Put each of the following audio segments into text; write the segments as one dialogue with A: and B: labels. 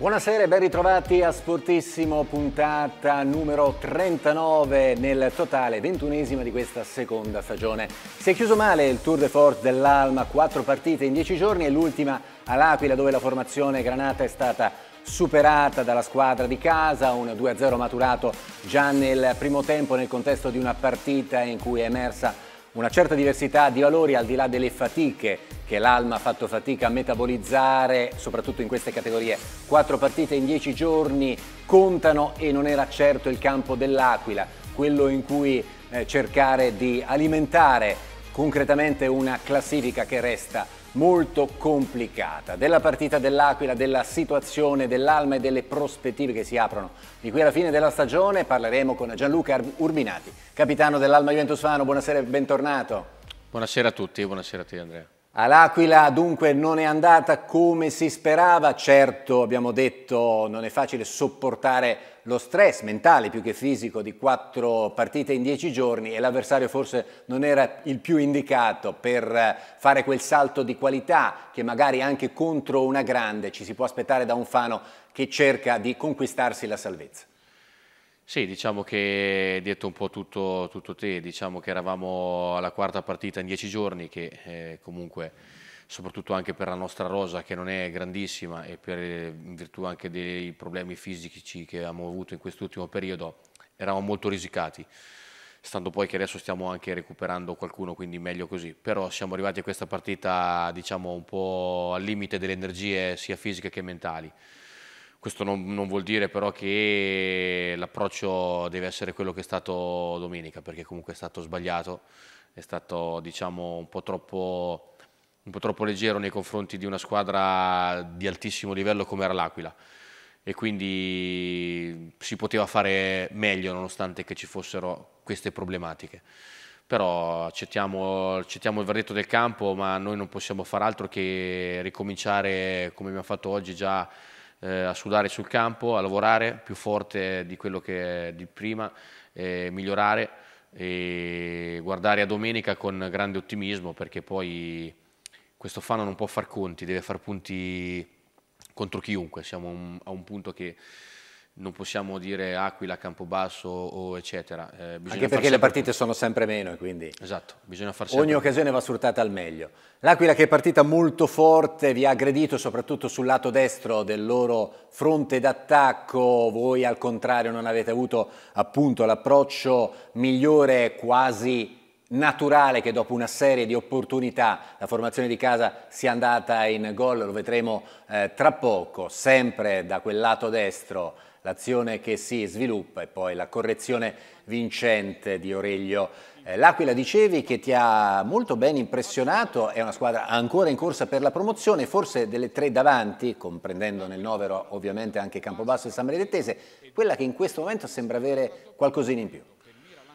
A: Buonasera e ben ritrovati a Sportissimo, puntata numero 39 nel totale, ventunesima di questa seconda stagione. Si è chiuso male il Tour de Force dell'Alma, quattro partite in dieci giorni e l'ultima all'Aquila dove la formazione Granata è stata superata dalla squadra di casa, un 2-0 maturato già nel primo tempo nel contesto di una partita in cui è emersa una certa diversità di valori al di là delle fatiche che l'Alma ha fatto fatica a metabolizzare, soprattutto in queste categorie. Quattro partite in dieci giorni contano e non era certo il campo dell'Aquila, quello in cui eh, cercare di alimentare concretamente una classifica che resta molto complicata. Della partita dell'Aquila, della situazione dell'Alma e delle prospettive che si aprono di qui alla fine della stagione parleremo con Gianluca Urbinati, capitano dell'Alma Juventus Fano. Buonasera e bentornato.
B: Buonasera a tutti, buonasera a te Andrea.
A: All'Aquila dunque non è andata come si sperava, certo abbiamo detto non è facile sopportare lo stress mentale più che fisico di quattro partite in dieci giorni e l'avversario forse non era il più indicato per fare quel salto di qualità che magari anche contro una grande ci si può aspettare da un Fano che cerca di conquistarsi la salvezza.
B: Sì, diciamo che detto un po' tutto, tutto, te, diciamo che eravamo alla quarta partita in dieci giorni, che eh, comunque soprattutto anche per la nostra rosa che non è grandissima e per, in virtù anche dei problemi fisici che abbiamo avuto in quest'ultimo periodo, eravamo molto risicati stando poi che adesso stiamo anche recuperando qualcuno, quindi meglio così. Però siamo arrivati a questa partita, diciamo, un po' al limite delle energie sia fisiche che mentali. Questo non, non, vuol dire però che l'approccio deve essere quello che è stato domenica, perché comunque è stato sbagliato, è stato diciamo, un, po troppo, un po' troppo leggero nei confronti di una squadra di altissimo livello come era l'Aquila e quindi si poteva fare meglio nonostante che ci fossero queste problematiche. Però accettiamo, accettiamo il verdetto del campo, ma noi non possiamo fare altro che ricominciare come abbiamo fatto oggi già eh, a sudare sul campo, a lavorare più forte di quello che di prima, eh, migliorare e guardare a domenica con grande ottimismo perché poi questo Fano non può far conti, deve far punti contro chiunque, siamo un, a un punto che non possiamo dire Aquila, Campobasso o eccetera. Eh, Anche perché le partite tutto. sono sempre meno e quindi
A: esatto, bisogna far ogni occasione va sfruttata al meglio. L'Aquila che è partita molto forte, vi ha aggredito soprattutto sul lato destro del loro fronte d'attacco, voi al contrario non avete avuto appunto l'approccio migliore quasi naturale che dopo una serie di opportunità la formazione di casa sia andata in gol, lo vedremo eh, tra poco, sempre da quel lato destro l'azione che si sviluppa e poi la correzione vincente di Aurelio eh, L'Aquila dicevi che ti ha molto ben impressionato, è una squadra ancora in corsa per la promozione, forse delle tre davanti, comprendendo nel novero ovviamente anche Campobasso e San Benedettese, quella che in questo momento sembra avere qualcosina in più.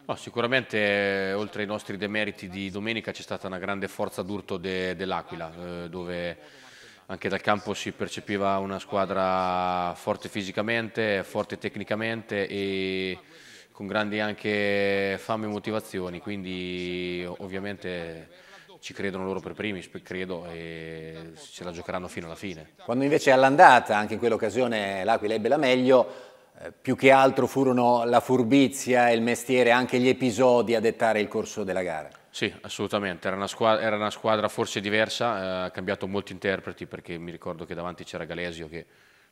B: No, sicuramente eh, oltre ai nostri demeriti di domenica c'è stata una grande forza d'urto de, dell'Aquila, eh, dove anche dal campo si percepiva una squadra forte fisicamente, forte tecnicamente e con grandi anche fame e motivazioni, quindi ovviamente ci credono loro per primi, credo, e ce la giocheranno fino alla fine. Quando
A: invece all'andata, anche in quell'occasione l'Aquila ebbe la meglio, eh, più che altro furono la furbizia, e il mestiere, anche gli episodi a dettare il corso della gara.
B: Sì, assolutamente, era una squadra, era una squadra forse diversa, eh, ha cambiato molti interpreti perché mi ricordo che davanti c'era Galesio che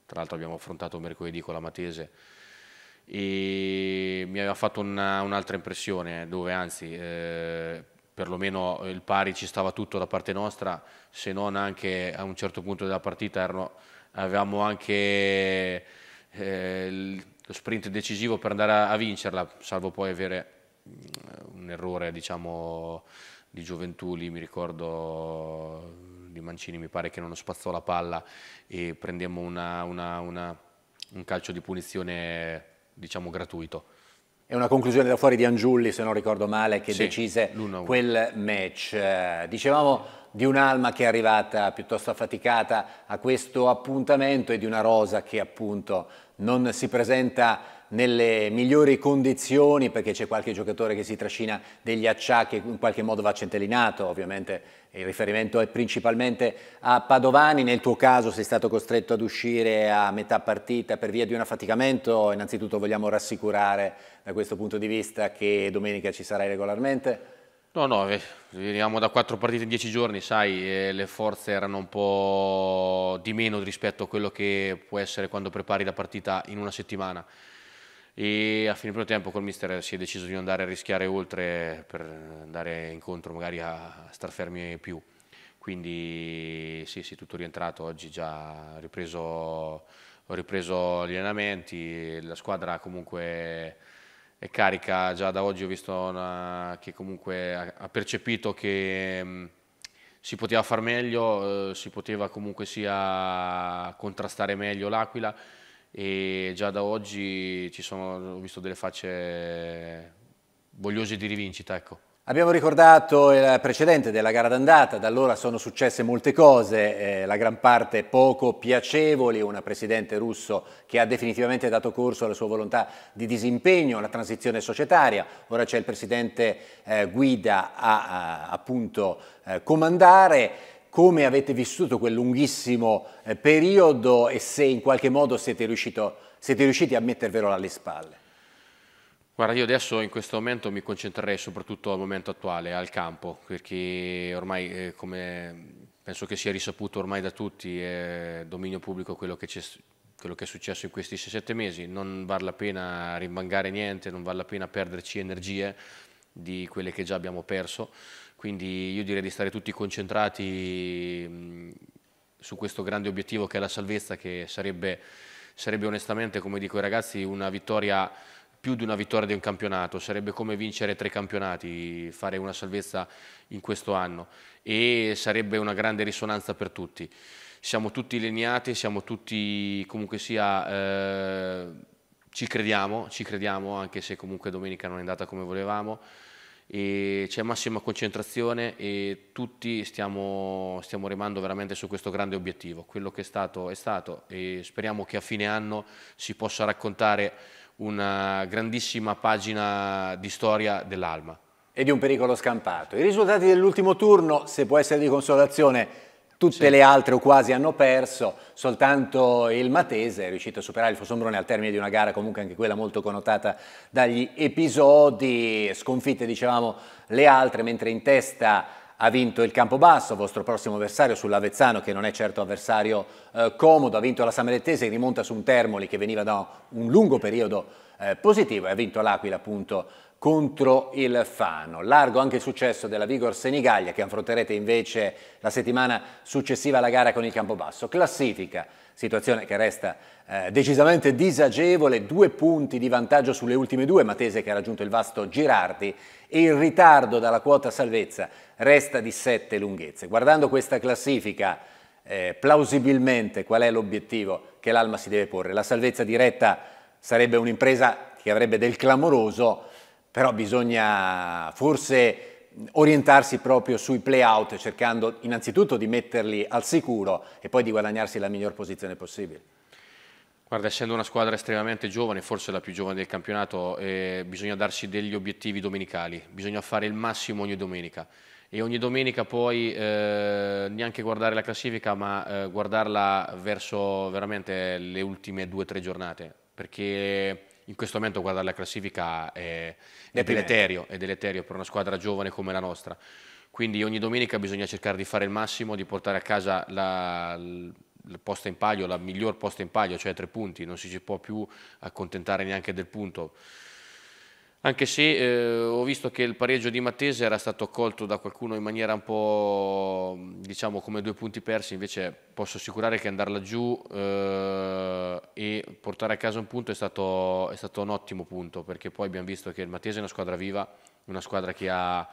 B: tra l'altro abbiamo affrontato mercoledì con la Matese e mi aveva fatto un'altra impressione dove anzi eh, perlomeno il pari ci stava tutto da parte nostra se non anche a un certo punto della partita erano, avevamo anche eh, lo sprint decisivo per andare a, a vincerla salvo poi avere eh, un errore diciamo, di gioventù, lì mi ricordo di Mancini mi pare che non spazzò la palla e prendemmo una, una, una, un calcio di punizione diciamo, gratuito. È una conclusione da fuori di Angiulli, se non ricordo male, che sì, decise
A: quel match. Eh, dicevamo di un'Alma che è arrivata piuttosto affaticata a questo appuntamento e di una Rosa che appunto non si presenta nelle migliori condizioni perché c'è qualche giocatore che si trascina degli acciacchi in qualche modo va centellinato, ovviamente il riferimento è principalmente a Padovani, nel tuo caso sei stato costretto ad uscire a metà partita per via di un affaticamento, innanzitutto vogliamo rassicurare da questo punto di vista che domenica ci sarai regolarmente?
B: No, no, eh, veniamo da quattro partite in dieci giorni, sai, eh, le forze erano un po' di meno rispetto a quello che può essere quando prepari la partita in una settimana e a fine primo tempo col mister si è deciso di non andare a rischiare oltre per andare incontro magari a starfermi più quindi sì, sì, tutto rientrato oggi già ripreso, ho ripreso gli allenamenti la squadra comunque è carica già da oggi ho visto una, che comunque ha, percepito che mm, si poteva far meglio eh, si poteva comunque sia contrastare meglio l'Aquila e già da oggi sono, ho visto delle facce vogliose di rivincita. Ecco.
A: Abbiamo ricordato il precedente della gara d'andata, da allora sono successe molte cose, eh, la gran parte poco piacevoli, una presidente russo che ha definitivamente dato corso alla sua volontà di disimpegno, alla transizione societaria, ora c'è il presidente eh, Guida a, a appunto, eh, comandare come avete vissuto quel lunghissimo eh, periodo e se in qualche modo siete, riuscito, siete riusciti a mettervelo alle spalle.
B: Guarda, io adesso in questo momento mi concentrerei soprattutto al momento attuale, al campo, perché ormai eh, come penso che sia risaputo ormai da tutti, è dominio pubblico quello che, quello che, è successo in questi 6-7 mesi, non vale la pena rimbangare niente, non vale la pena perderci energie di quelle che già abbiamo perso quindi io direi di stare tutti concentrati mm, su questo grande obiettivo che è la salvezza, che sarebbe, sarebbe onestamente, come dico ai ragazzi, una vittoria più di una vittoria di un campionato, sarebbe come vincere tre campionati, fare una salvezza in questo anno e sarebbe una grande risonanza per tutti. Siamo tutti lineati, siamo tutti comunque sia, eh, ci crediamo, ci crediamo anche se comunque domenica non è andata come volevamo c'è massima concentrazione e tutti stiamo, stiamo, remando veramente su questo grande obiettivo. Quello che è stato è stato e speriamo che a fine anno si possa raccontare una grandissima pagina di storia dell'Alma. E di un pericolo scampato.
A: I risultati dell'ultimo turno, se può essere di consolazione, Tutte sì. le altre o quasi hanno perso, soltanto il Matese è riuscito a superare il Fosombrone al termine di una gara comunque anche quella molto connotata dagli episodi, sconfitte dicevamo le altre, mentre in testa ha vinto il Campobasso, vostro prossimo avversario sull'Avezzano, che non è certo avversario eh, comodo, ha vinto la Samarettese, rimonta su un Termoli che veniva da un lungo periodo eh, positivo e ha vinto l'Aquila appunto contro il Fano. Largo anche il successo della Vigor Senigallia che affronterete invece la settimana successiva alla gara con il Campobasso. Classifica, situazione che resta eh, decisamente disagevole, due punti di vantaggio sulle ultime due, Matese che ha raggiunto il vasto Girardi e il ritardo dalla quota salvezza resta di sette lunghezze. Guardando questa classifica, eh, plausibilmente qual è l'obiettivo che l'Alma si deve porre? La salvezza diretta sarebbe un'impresa che avrebbe del clamoroso, però bisogna forse orientarsi proprio sui play-out cercando innanzitutto di metterli al sicuro e poi di guadagnarsi la miglior posizione possibile.
B: Guarda, essendo una squadra estremamente giovane, forse la più giovane del campionato, eh, bisogna darsi degli obiettivi domenicali, bisogna fare il massimo ogni domenica e ogni domenica poi eh, neanche guardare la classifica ma eh, guardarla verso veramente le ultime due o tre giornate perché in questo momento guardare la classifica è, è, deleterio, è deleterio per una squadra giovane come la nostra. Quindi ogni domenica bisogna cercare di fare il massimo, di portare a casa la, la posta in palio, la miglior posta in palio, cioè tre punti, non si può più accontentare neanche del punto anche se eh, ho visto che il pareggio di Matese era stato accolto da qualcuno in maniera un po' diciamo come due punti persi, invece posso assicurare che andarla giù eh, e portare a casa un punto è stato, è stato un ottimo punto, perché poi abbiamo visto che il Matese è una squadra viva, una squadra che ha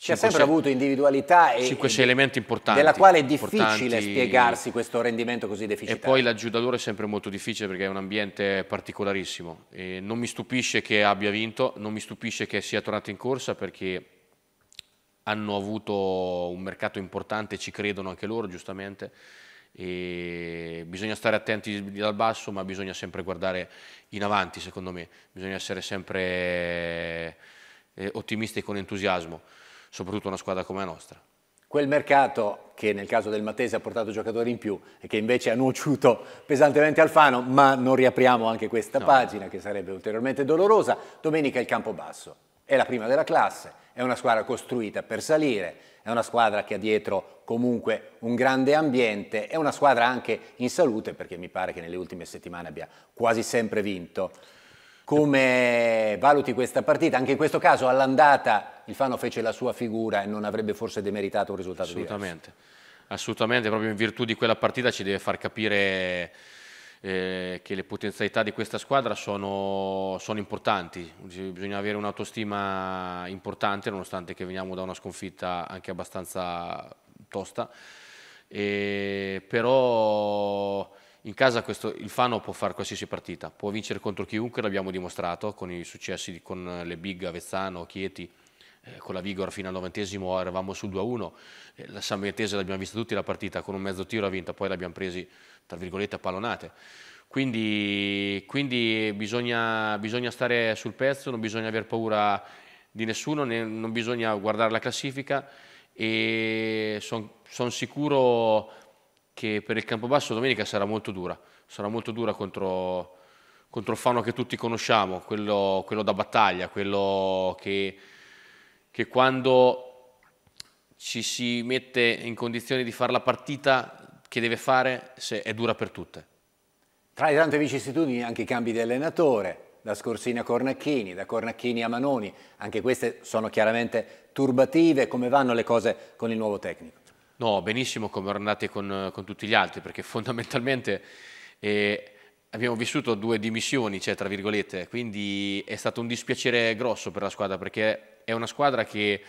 B: ci ha sempre avuto
A: individualità e, 5-6
B: elementi importanti. Della quale è difficile spiegarsi questo rendimento così deficitario. E poi l'aggiudatore è sempre molto difficile perché è un ambiente particolarissimo. E non mi stupisce che abbia vinto, non mi stupisce che sia tornato in corsa perché hanno avuto un mercato importante, ci credono anche loro giustamente. E bisogna stare attenti dal basso ma bisogna sempre guardare in avanti secondo me, bisogna essere sempre eh, ottimisti e con entusiasmo soprattutto una squadra come la nostra.
A: Quel mercato che nel caso del Matese ha portato giocatori in più e che invece ha nuociuto pesantemente Alfano, ma non riapriamo anche questa no. pagina che sarebbe ulteriormente dolorosa. Domenica il Campobasso, è la prima della classe, è una squadra costruita per salire, è una squadra che ha dietro comunque un grande ambiente, è una squadra anche in salute perché mi pare che nelle ultime settimane abbia quasi sempre vinto. Come valuti questa partita? Anche in questo caso all'andata il Fano fece la sua figura e non avrebbe forse demeritato un risultato Assolutamente.
B: Diverso. Assolutamente, proprio in virtù di quella partita ci deve far capire eh, che le potenzialità di questa squadra sono, sono importanti, bisogna avere un'autostima importante nonostante che veniamo da una sconfitta anche abbastanza tosta, e però in casa questo, il Fano può fare qualsiasi partita, può vincere contro chiunque, l'abbiamo dimostrato con i successi con eh, le big Avezzano, Chieti, eh, con la Vigor fino al novantesimo eravamo sul 2-1, eh, la San Benetese l'abbiamo vista tutti la partita, con un mezzo tiro ha vinta, poi l'abbiamo presi tra virgolette a pallonate. Quindi, quindi bisogna, bisogna, stare sul pezzo, non bisogna aver paura di nessuno, né, non bisogna guardare la classifica e sono son sicuro che per il campo basso domenica sarà molto dura, sarà molto dura contro, contro il Fano che tutti conosciamo, quello, quello da battaglia, quello che, che quando ci si mette in condizione di fare la partita che deve fare se è dura per tutte.
A: Tra le tante vicissitudini anche i cambi di allenatore, da Scorsini a Cornacchini, da Cornacchini a Manoni, anche queste sono chiaramente turbative, come vanno le cose con il nuovo tecnico?
B: No, benissimo come ornate con, con tutti gli altri, perché fondamentalmente eh, abbiamo vissuto due dimissioni, cioè, tra virgolette, quindi è stato un dispiacere grosso per la squadra, perché è una squadra che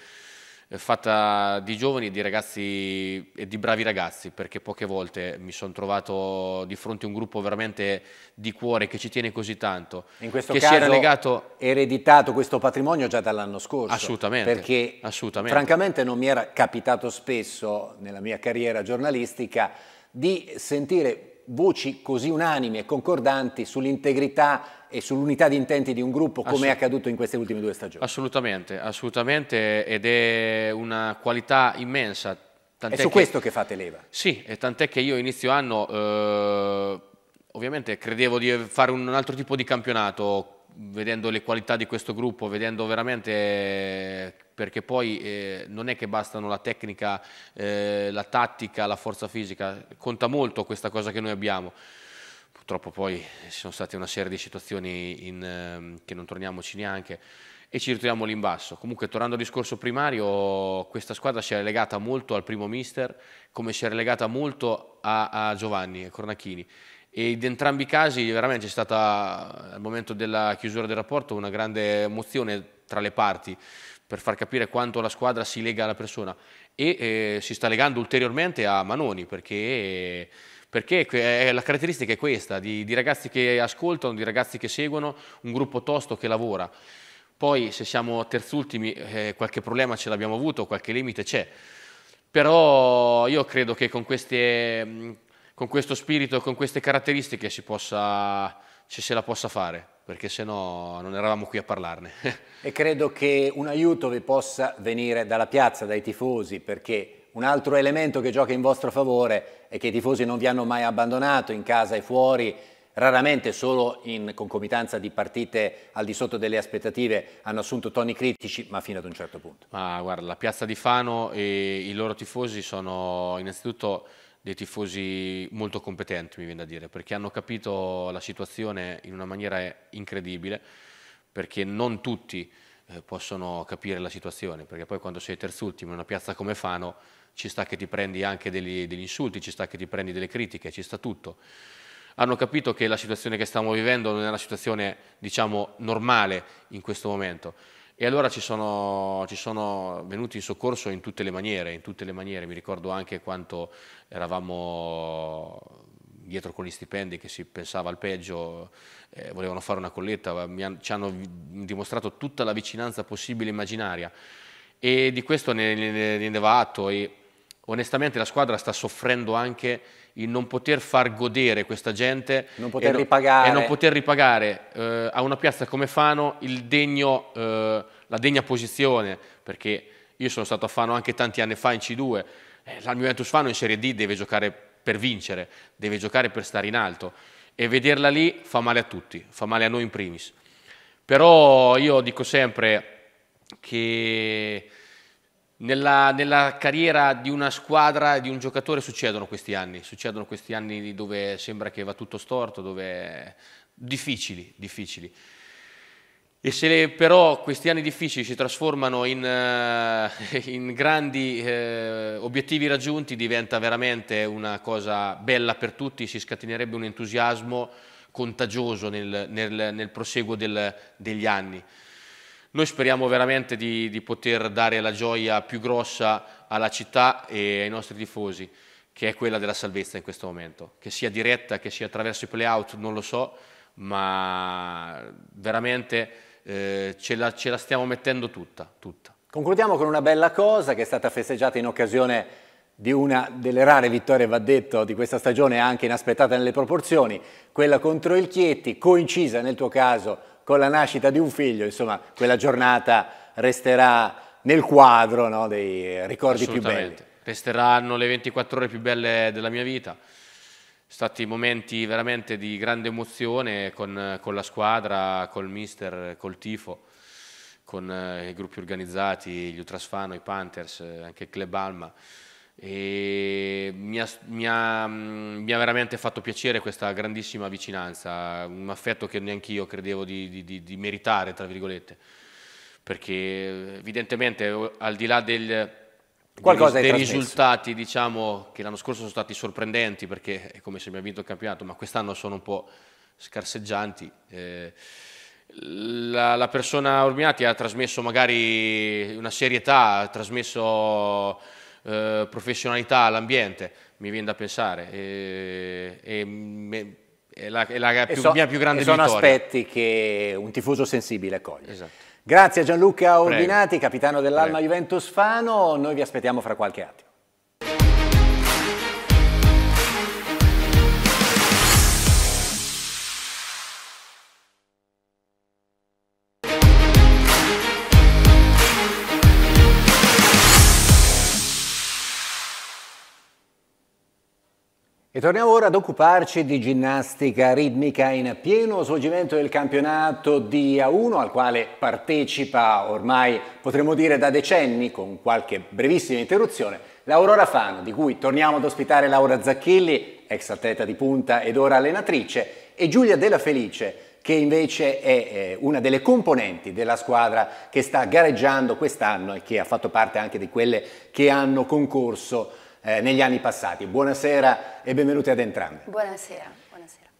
B: eh, fatta di giovani, di ragazzi e di bravi ragazzi, perché poche volte mi sono trovato di fronte a un gruppo veramente di cuore che ci tiene così tanto. In questo che caso si era legato...
A: ereditato questo patrimonio già dall'anno scorso. Assolutamente. Perché
B: assolutamente. francamente
A: non mi era capitato spesso nella mia carriera giornalistica di sentire voci così unanime e concordanti sull'integrità e sull'unità di intenti di un gruppo come è accaduto in queste ultime due stagioni.
B: Assolutamente, assolutamente ed è una qualità immensa. Tant'è è su questo che fate leva? Sì, e tant'è che io inizio anno eh, ovviamente credevo di fare un altro tipo di campionato vedendo le qualità di questo gruppo, vedendo veramente perché poi eh, non è che bastano la tecnica, eh, la tattica, la forza fisica, conta molto questa cosa che noi abbiamo. Purtroppo poi ci sono state una serie di situazioni in, eh, che non torniamoci neanche e ci ritroviamo lì in basso. Comunque tornando al discorso primario, questa squadra si è legata molto al primo mister, come si è legata molto a, a Giovanni e Cornacchini e in entrambi i casi veramente c'è stata al momento della chiusura del rapporto una grande emozione tra le parti per far capire quanto la squadra si lega alla persona e eh, si sta legando ulteriormente a Manoni perché, perché è, la caratteristica è questa di, di ragazzi che ascoltano, di ragazzi che seguono, un gruppo tosto che lavora. Poi se siamo terzultimi eh, qualche problema ce l'abbiamo avuto, qualche limite c'è, però io credo che con, queste, con questo spirito, con queste caratteristiche si possa, se la possa fare perché se no non eravamo qui a parlarne.
A: e credo che un aiuto vi possa venire dalla piazza, dai tifosi, perché un altro elemento che gioca in vostro favore è che i tifosi non vi hanno mai abbandonato in casa e fuori, raramente solo in concomitanza di partite al di sotto delle aspettative hanno assunto toni critici, ma fino ad un certo punto.
B: Ma guarda, la piazza di Fano e i loro tifosi sono innanzitutto dei tifosi molto competenti, mi viene da dire, perché hanno capito la situazione in una maniera incredibile, perché non tutti eh, possono capire la situazione, perché poi quando sei terzultimo in una piazza come Fano ci sta che ti prendi anche degli, degli insulti, ci sta che ti prendi delle critiche, ci sta tutto hanno capito che la situazione che stiamo vivendo non è una situazione diciamo, normale in questo momento e allora ci sono, ci sono, venuti in soccorso in tutte le maniere, in tutte le maniere. Mi ricordo anche quanto eravamo dietro con gli stipendi che si pensava al peggio, eh, volevano fare una colletta, han, ci hanno dimostrato tutta la vicinanza possibile e immaginaria e di questo ne, ne, ne, ne va atto e onestamente la squadra sta soffrendo anche il non poter far godere questa gente non poter e, non, ripagare. e non poter ripagare eh, a una piazza come Fano degno, eh, la degna posizione, perché io sono stato a Fano anche tanti anni fa in C2, eh, la Juventus Fano in Serie D deve giocare per vincere, deve giocare per stare in alto e vederla lì fa male a tutti, fa male a noi in primis. Però io dico sempre che nella, nella, carriera di una squadra di un giocatore succedono questi anni, succedono questi anni dove sembra che va tutto storto, dove difficili, difficili. E se le, però questi anni difficili si trasformano in, eh, in grandi eh, obiettivi raggiunti, diventa veramente una cosa bella per tutti, si scatenerebbe un entusiasmo contagioso nel, nel, nel proseguo del, degli anni. Noi speriamo veramente di, di, poter dare la gioia più grossa alla città e ai nostri tifosi, che è quella della salvezza in questo momento. Che sia diretta, che sia attraverso i playout, non lo so, ma veramente eh, ce, la, ce, la, stiamo mettendo tutta, tutta.
A: Concludiamo con una bella cosa che è stata festeggiata in occasione di una delle rare vittorie, va detto, di questa stagione, anche inaspettata nelle proporzioni, quella contro il Chieti, coincisa nel tuo caso con la nascita di un figlio, insomma, quella giornata resterà nel quadro no, dei ricordi più belli.
B: Resteranno le 24 ore più belle della mia vita. Sono stati momenti veramente di grande emozione con, con la squadra, col mister, col tifo, con eh, i gruppi organizzati, gli Ultrasfano, i Panthers, eh, anche il Club Alma. E mi ha, mi, ha, mm, mi, ha, veramente fatto piacere questa grandissima vicinanza, un affetto che neanche io credevo di, di, di meritare, tra virgolette, perché evidentemente al di là del, dei, dei risultati diciamo, che l'anno scorso sono stati sorprendenti perché è come se mi ha vinto il campionato, ma quest'anno sono un po' scarseggianti. Eh, la, la persona Urminati ha trasmesso magari una serietà, ha trasmesso eh, professionalità all'ambiente, mi viene da pensare. E, e me, è la, è la più, so, mia più grande sono vittoria. Sono aspetti che un tifoso
A: sensibile coglie. Esatto. Grazie a Gianluca Ordinati, Prego. capitano dell'Alma Prego. Juventus Fano. Noi vi aspettiamo fra qualche attimo. E torniamo ora ad occuparci di ginnastica ritmica in pieno svolgimento del campionato di A1 al quale partecipa ormai potremmo dire da decenni con qualche brevissima interruzione l'Aurora Fan di cui torniamo ad ospitare Laura Zacchilli ex atleta di punta ed ora allenatrice e Giulia Della Felice che invece è eh, una delle componenti della squadra che sta gareggiando quest'anno e che ha fatto parte anche di quelle che hanno concorso eh, negli anni passati. Buonasera e benvenuti ad entrambi.
C: buonasera.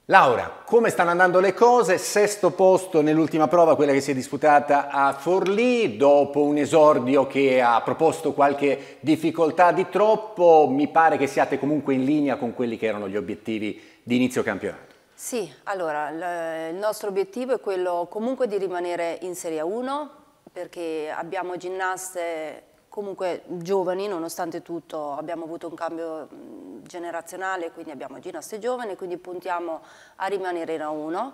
A: Laura, come stanno andando le cose? Sesto posto nell'ultima prova, quella che si è disputata a Forlì, dopo un esordio che ha proposto qualche difficoltà di troppo, mi pare che siate comunque in linea con quelli che erano gli obiettivi di inizio campionato.
C: Sì, allora il nostro obiettivo è quello comunque di rimanere in Serie 1 perché abbiamo ginnaste comunque giovani nonostante tutto abbiamo avuto un cambio generazionale quindi abbiamo ginnaste giovani quindi puntiamo a rimanere in A1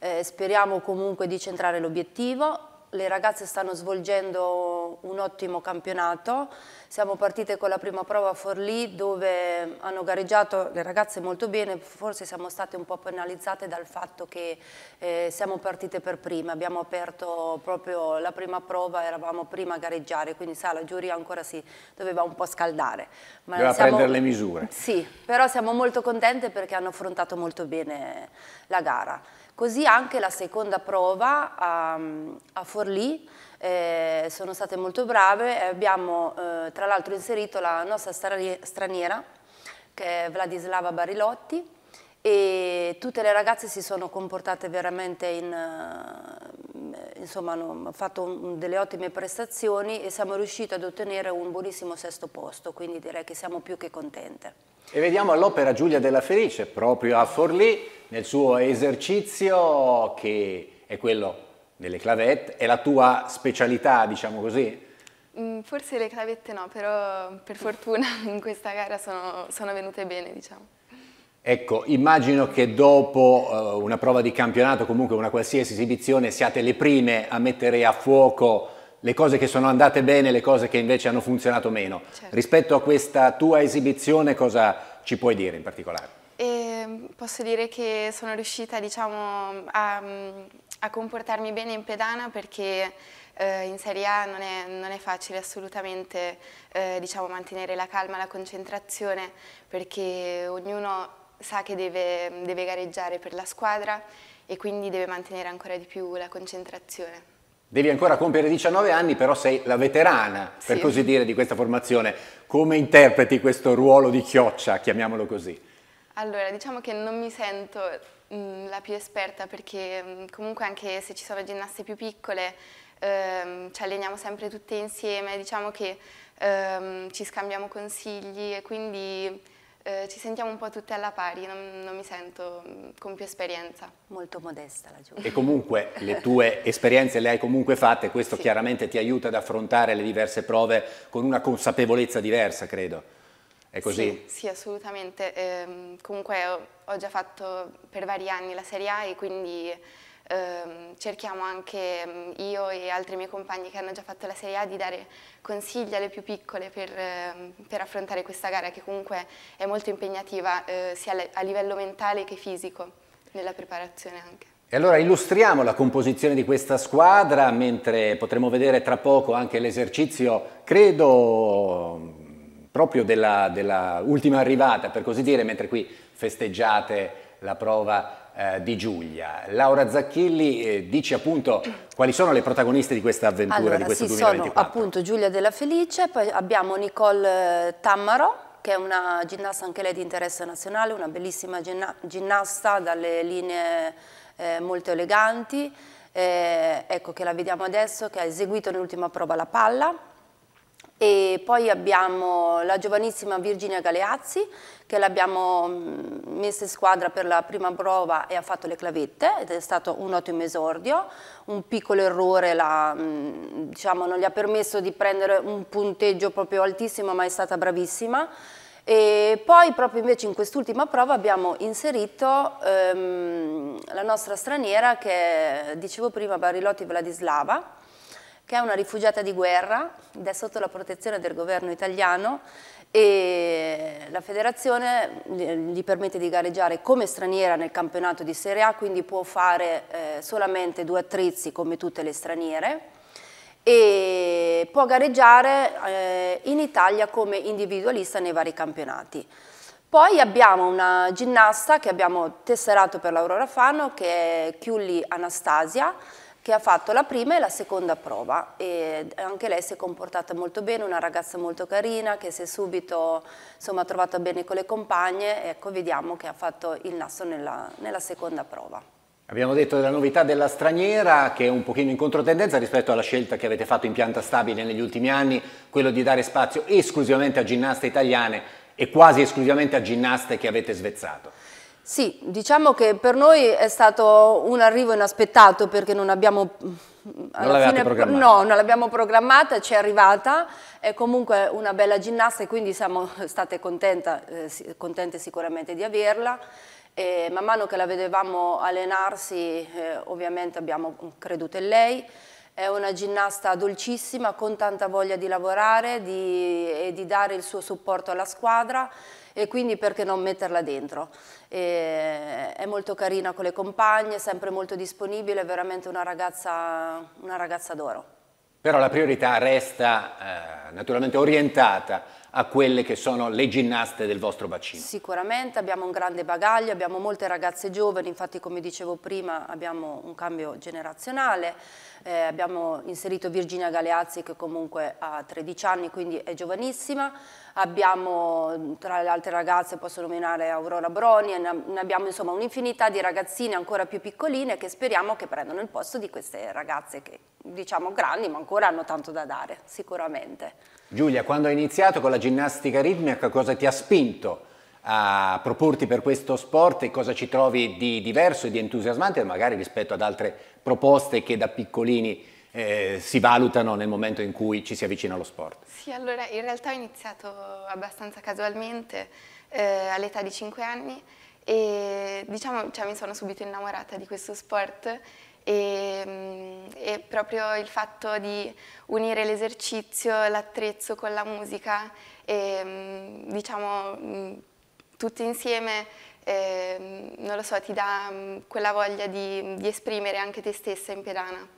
C: eh, speriamo comunque di centrare l'obiettivo le ragazze stanno svolgendo un ottimo campionato. Siamo partite con la prima prova a Forlì dove hanno gareggiato le ragazze molto bene, forse siamo state un po' penalizzate dal fatto che eh, siamo partite per prima, abbiamo aperto proprio la prima prova, eravamo prima a gareggiare, quindi sa, la giuria ancora si doveva un po' scaldare. Ma doveva siamo, prendere le
A: misure. Sì,
C: però siamo molto contente perché hanno affrontato molto bene la gara. Così anche la seconda prova a, a Forlì eh, sono state molto brave e eh, abbiamo eh, tra l'altro inserito la nostra straniera che è Vladislava Barilotti e tutte le ragazze si sono comportate veramente in, eh, insomma hanno fatto delle ottime prestazioni e siamo riusciti ad ottenere un buonissimo sesto posto, quindi direi che siamo più che contente.
A: E vediamo all'opera Giulia della Felice, proprio a Forlì, nel suo esercizio che è quello nelle clavette, è la tua specialità, diciamo così?
D: Mm, forse le clavette no, però per fortuna in questa gara sono, sono venute bene, diciamo.
A: Ecco, immagino che dopo uh, una prova di campionato, comunque una qualsiasi esibizione, siate le prime a mettere a fuoco le cose che sono andate bene e le cose che invece hanno funzionato meno. Certo. Rispetto a questa tua esibizione, cosa ci puoi dire in particolare? E
D: ehm, posso dire che sono riuscita diciamo, a mm, a comportarmi bene in pedana perché eh, in Serie A non è, non è facile assolutamente eh, diciamo, mantenere la calma, la concentrazione perché ognuno sa che deve, deve gareggiare per la squadra e quindi deve mantenere ancora di più la concentrazione.
A: Devi ancora compiere 19 anni, però sei la veterana, per sì. così dire, di questa formazione. Come interpreti questo ruolo di chioccia, chiamiamolo così?
D: Allora, diciamo che non mi sento mh, mm, la più esperta perché mh, mm, comunque anche se ci sono ginnaste più piccole ehm, ci alleniamo sempre tutte insieme, diciamo che ehm, ci scambiamo consigli e quindi eh, ci sentiamo un po' tutte alla pari, non, non mi sento mm, con più esperienza. Molto modesta la Giulia. E
A: comunque le tue esperienze le hai comunque fatte, questo sì. chiaramente ti aiuta ad affrontare le diverse prove con una consapevolezza diversa, credo. È così?
D: Sì, sì assolutamente. Eh, comunque ho, ho, già fatto per vari anni la Serie A e quindi eh, cerchiamo anche mm, io e altri miei compagni che hanno già fatto la Serie A di dare consigli alle più piccole per, ehm, per affrontare questa gara che comunque è molto impegnativa eh, sia a livello mentale che fisico nella preparazione anche.
A: E allora illustriamo la composizione di questa squadra, mentre potremo vedere tra poco anche l'esercizio, credo proprio della, della, ultima arrivata, per così dire, mentre qui festeggiate la prova eh, di Giulia. Laura Zacchilli, eh, dice appunto quali sono le protagoniste di questa avventura, allora, di questo sì, 2024. Sono
C: appunto Giulia Della Felice, poi abbiamo Nicole eh, Tammaro, che è una ginnasta anche lei di interesse nazionale, una bellissima ginnasta dalle linee eh, molto eleganti, eh, ecco che la vediamo adesso, che ha eseguito nell'ultima prova la palla, e poi abbiamo la giovanissima Virginia Galeazzi che l'abbiamo mm, messa in squadra per la prima prova e ha fatto le clavette ed è stato un ottimo esordio, un piccolo errore la, mm, diciamo, non gli ha permesso di prendere un punteggio proprio altissimo ma è stata bravissima. E poi proprio invece in quest'ultima prova abbiamo inserito ehm, la nostra straniera che dicevo prima Barilotti Vladislava che è una rifugiata di guerra ed è sotto la protezione del governo italiano e la federazione gli permette di gareggiare come straniera nel campionato di Serie A, quindi può fare eh, solamente due attrezzi come tutte le straniere e può gareggiare eh, in Italia come individualista nei vari campionati. Poi abbiamo una ginnasta che abbiamo tesserato per l'Aurora Fano che è Chiulli Anastasia, che ha fatto la prima e la seconda prova e anche lei si è comportata molto bene, una ragazza molto carina che si è subito insomma, trovata bene con le compagne ecco vediamo che ha fatto il nastro nella, nella seconda prova.
A: Abbiamo detto della novità della straniera che è un pochino in controtendenza rispetto alla scelta che avete fatto in pianta stabile negli ultimi anni, quello di dare spazio esclusivamente a ginnaste italiane e quasi esclusivamente a ginnaste che avete svezzato.
C: Sì, diciamo che per noi è stato un arrivo inaspettato perché non abbiamo... Mm, non fine, no, non l'abbiamo programmata, ci è arrivata, è comunque una bella ginnasta e quindi siamo state contenta, eh, contente sicuramente di averla. E man mano che la vedevamo allenarsi eh, ovviamente abbiamo mm, creduto in lei. È una ginnasta dolcissima, con tanta voglia di lavorare di, e di dare il suo supporto alla squadra e quindi perché non metterla dentro è molto carina con le compagne, sempre molto disponibile, è veramente una ragazza, ragazza d'oro.
A: Però la priorità resta eh, naturalmente orientata a quelle che sono le ginnaste del vostro bacino.
C: Sicuramente abbiamo un grande bagaglio, abbiamo molte ragazze giovani, infatti come dicevo prima abbiamo un cambio generazionale, eh, abbiamo inserito Virginia Galeazzi che comunque ha 13 anni quindi è giovanissima, abbiamo tra le altre ragazze posso nominare Aurora Broni, ne abbiamo insomma un'infinità di ragazzine ancora più piccoline che speriamo che prendano il posto di queste ragazze che diciamo grandi ma ancora hanno tanto da dare sicuramente.
A: Giulia, quando hai iniziato con la ginnastica ritmica cosa ti ha spinto a proporti per questo sport e cosa ci trovi di diverso e di entusiasmante magari rispetto ad altre proposte che da piccolini eh, si valutano nel momento in cui ci si avvicina allo sport?
D: Sì, allora in realtà ho iniziato abbastanza casualmente eh, all'età di 5 anni e diciamo cioè, mi sono subito innamorata di questo sport e, mm, e proprio il fatto di unire l'esercizio, l'attrezzo con la musica e mm, diciamo mm, tutti insieme, eh, non lo so, ti dà mm, quella voglia di, di esprimere anche te stessa in pedana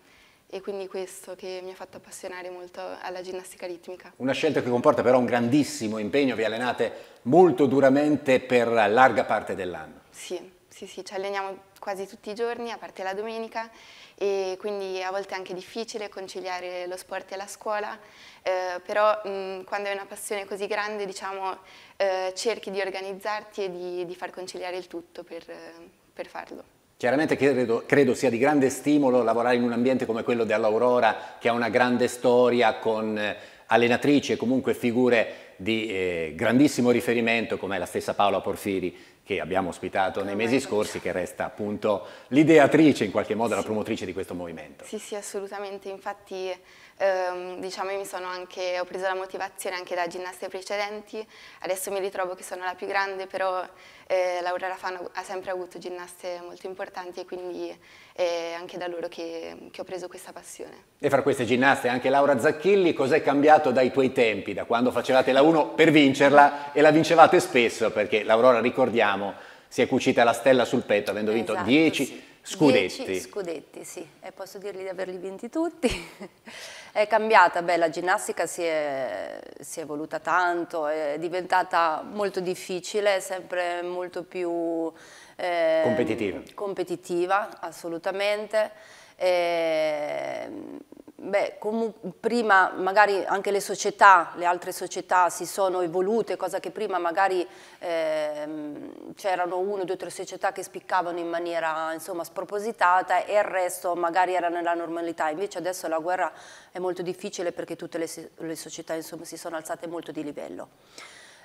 D: e quindi questo che mi ha fatto appassionare molto alla ginnastica ritmica.
A: Una scelta che comporta però un grandissimo impegno, vi allenate molto duramente per larga parte dell'anno.
D: Sì, sì, sì, ci alleniamo quasi tutti i giorni, a parte la domenica, e quindi a volte è anche difficile conciliare lo sport e la scuola, eh, però mh, quando hai una passione così grande, diciamo, eh, cerchi di organizzarti e di, di far conciliare il tutto per, per farlo.
A: Chiaramente credo, credo, sia di grande stimolo lavorare in un ambiente come quello dell'Aurora, che ha una grande storia con eh, allenatrici e comunque figure di eh, grandissimo riferimento come la stessa Paola Porfiri che abbiamo ospitato nei mesi scorsi, che resta appunto l'ideatrice in qualche modo, sì. la promotrice di questo movimento.
D: Sì, sì, assolutamente, infatti ehm, diciamo mi sono anche, ho preso la motivazione anche da ginnaste precedenti, adesso mi ritrovo che sono la più grande, però eh, Laura Rafano ha sempre avuto ginnaste molto importanti e quindi è anche da loro che, che ho preso questa passione.
A: E fra queste ginnaste anche Laura Zacchilli, cos'è cambiato dai tuoi tempi, da quando facevate la 1 per vincerla e la vincevate spesso, perché l'Aurora, ricordiamo, si è cucita la stella sul petto avendo vinto 10 esatto, sì. scudetti. 10
C: scudetti, sì, e posso dirgli di averli vinti tutti. è cambiata, beh, la ginnastica si è, si è, evoluta tanto, è diventata molto difficile, sempre molto più eh, competitiva. competitiva, assolutamente. Eh, beh, prima magari anche le società, le altre società si sono evolute, cosa che prima magari ehm, c'erano uno, due, o tre società che spiccavano in maniera insomma spropositata e il resto magari era nella normalità, invece adesso la guerra è molto difficile perché tutte le, le società insomma, si sono alzate molto di livello.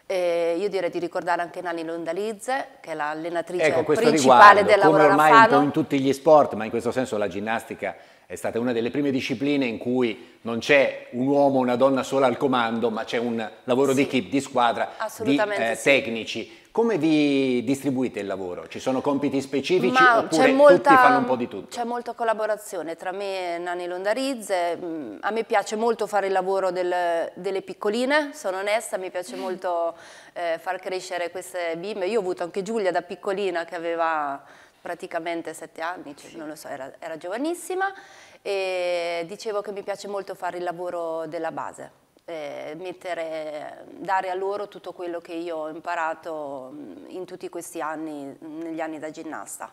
C: Eh, io direi di ricordare anche Nani Londalizze, che è l'allenatrice ecco, principale riguardo, dell'Aurora come ormai in, in,
A: tutti gli sport, ma in questo senso la ginnastica è stata una delle prime discipline in cui non c'è un uomo o una donna sola al comando, ma c'è un lavoro sì, di equip, di squadra, di eh, sì. tecnici. Come vi distribuite il lavoro? Ci sono compiti specifici Ma oppure molta, tutti fanno un po' di tutto? C'è
C: molta collaborazione tra me e Nani Londarizze, mm, a me piace molto fare il lavoro del, delle piccoline, sono onesta, mi piace molto eh, far crescere queste bimbe, io ho avuto anche Giulia da piccolina che aveva praticamente sette anni, cioè, non lo so, era, era giovanissima e dicevo che mi piace molto fare il lavoro della base eh, mettere, dare a loro tutto quello che io ho imparato mm, in tutti questi anni, mm, negli anni da ginnasta.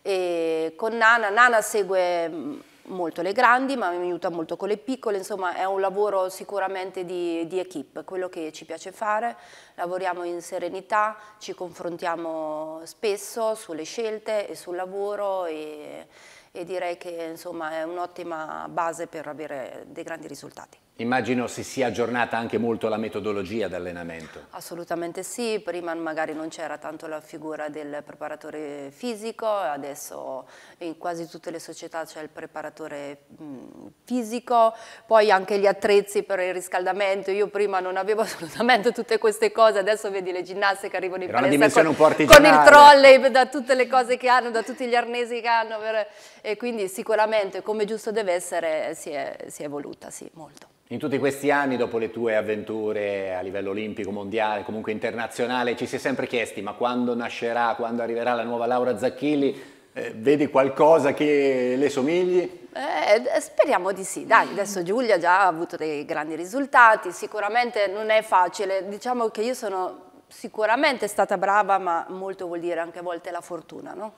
C: E con Nana, Nana segue mm, molto le grandi, ma mi aiuta molto con le piccole, insomma è un lavoro sicuramente di, di equip, quello che ci piace fare, lavoriamo in serenità, ci confrontiamo spesso sulle scelte e sul lavoro e, e direi che insomma è un'ottima base per avere dei grandi risultati.
A: Immagino si sia aggiornata anche molto la metodologia d'allenamento.
C: Assolutamente sì, prima magari non c'era tanto la figura del preparatore fisico, adesso in quasi tutte le società c'è il preparatore mm, fisico, poi anche gli attrezzi per il riscaldamento, io prima non avevo assolutamente tutte queste cose, adesso vedi le ginnaste che arrivano in Era palestra con, con, il trolley, da tutte le cose che hanno, da tutti gli arnesi che hanno, per, e quindi sicuramente come giusto deve essere si è, si è evoluta, sì, molto.
A: In tutti questi anni, dopo le tue avventure a livello olimpico, mondiale, comunque internazionale, ci si è sempre chiesti, ma quando nascerà, quando arriverà la nuova Laura Zacchilli, eh, vedi qualcosa che le somigli? Eh,
C: speriamo di sì, dai, adesso Giulia già ha avuto dei grandi risultati, sicuramente non è facile, diciamo che io sono sicuramente stata brava, ma molto vuol dire anche a volte la fortuna, no?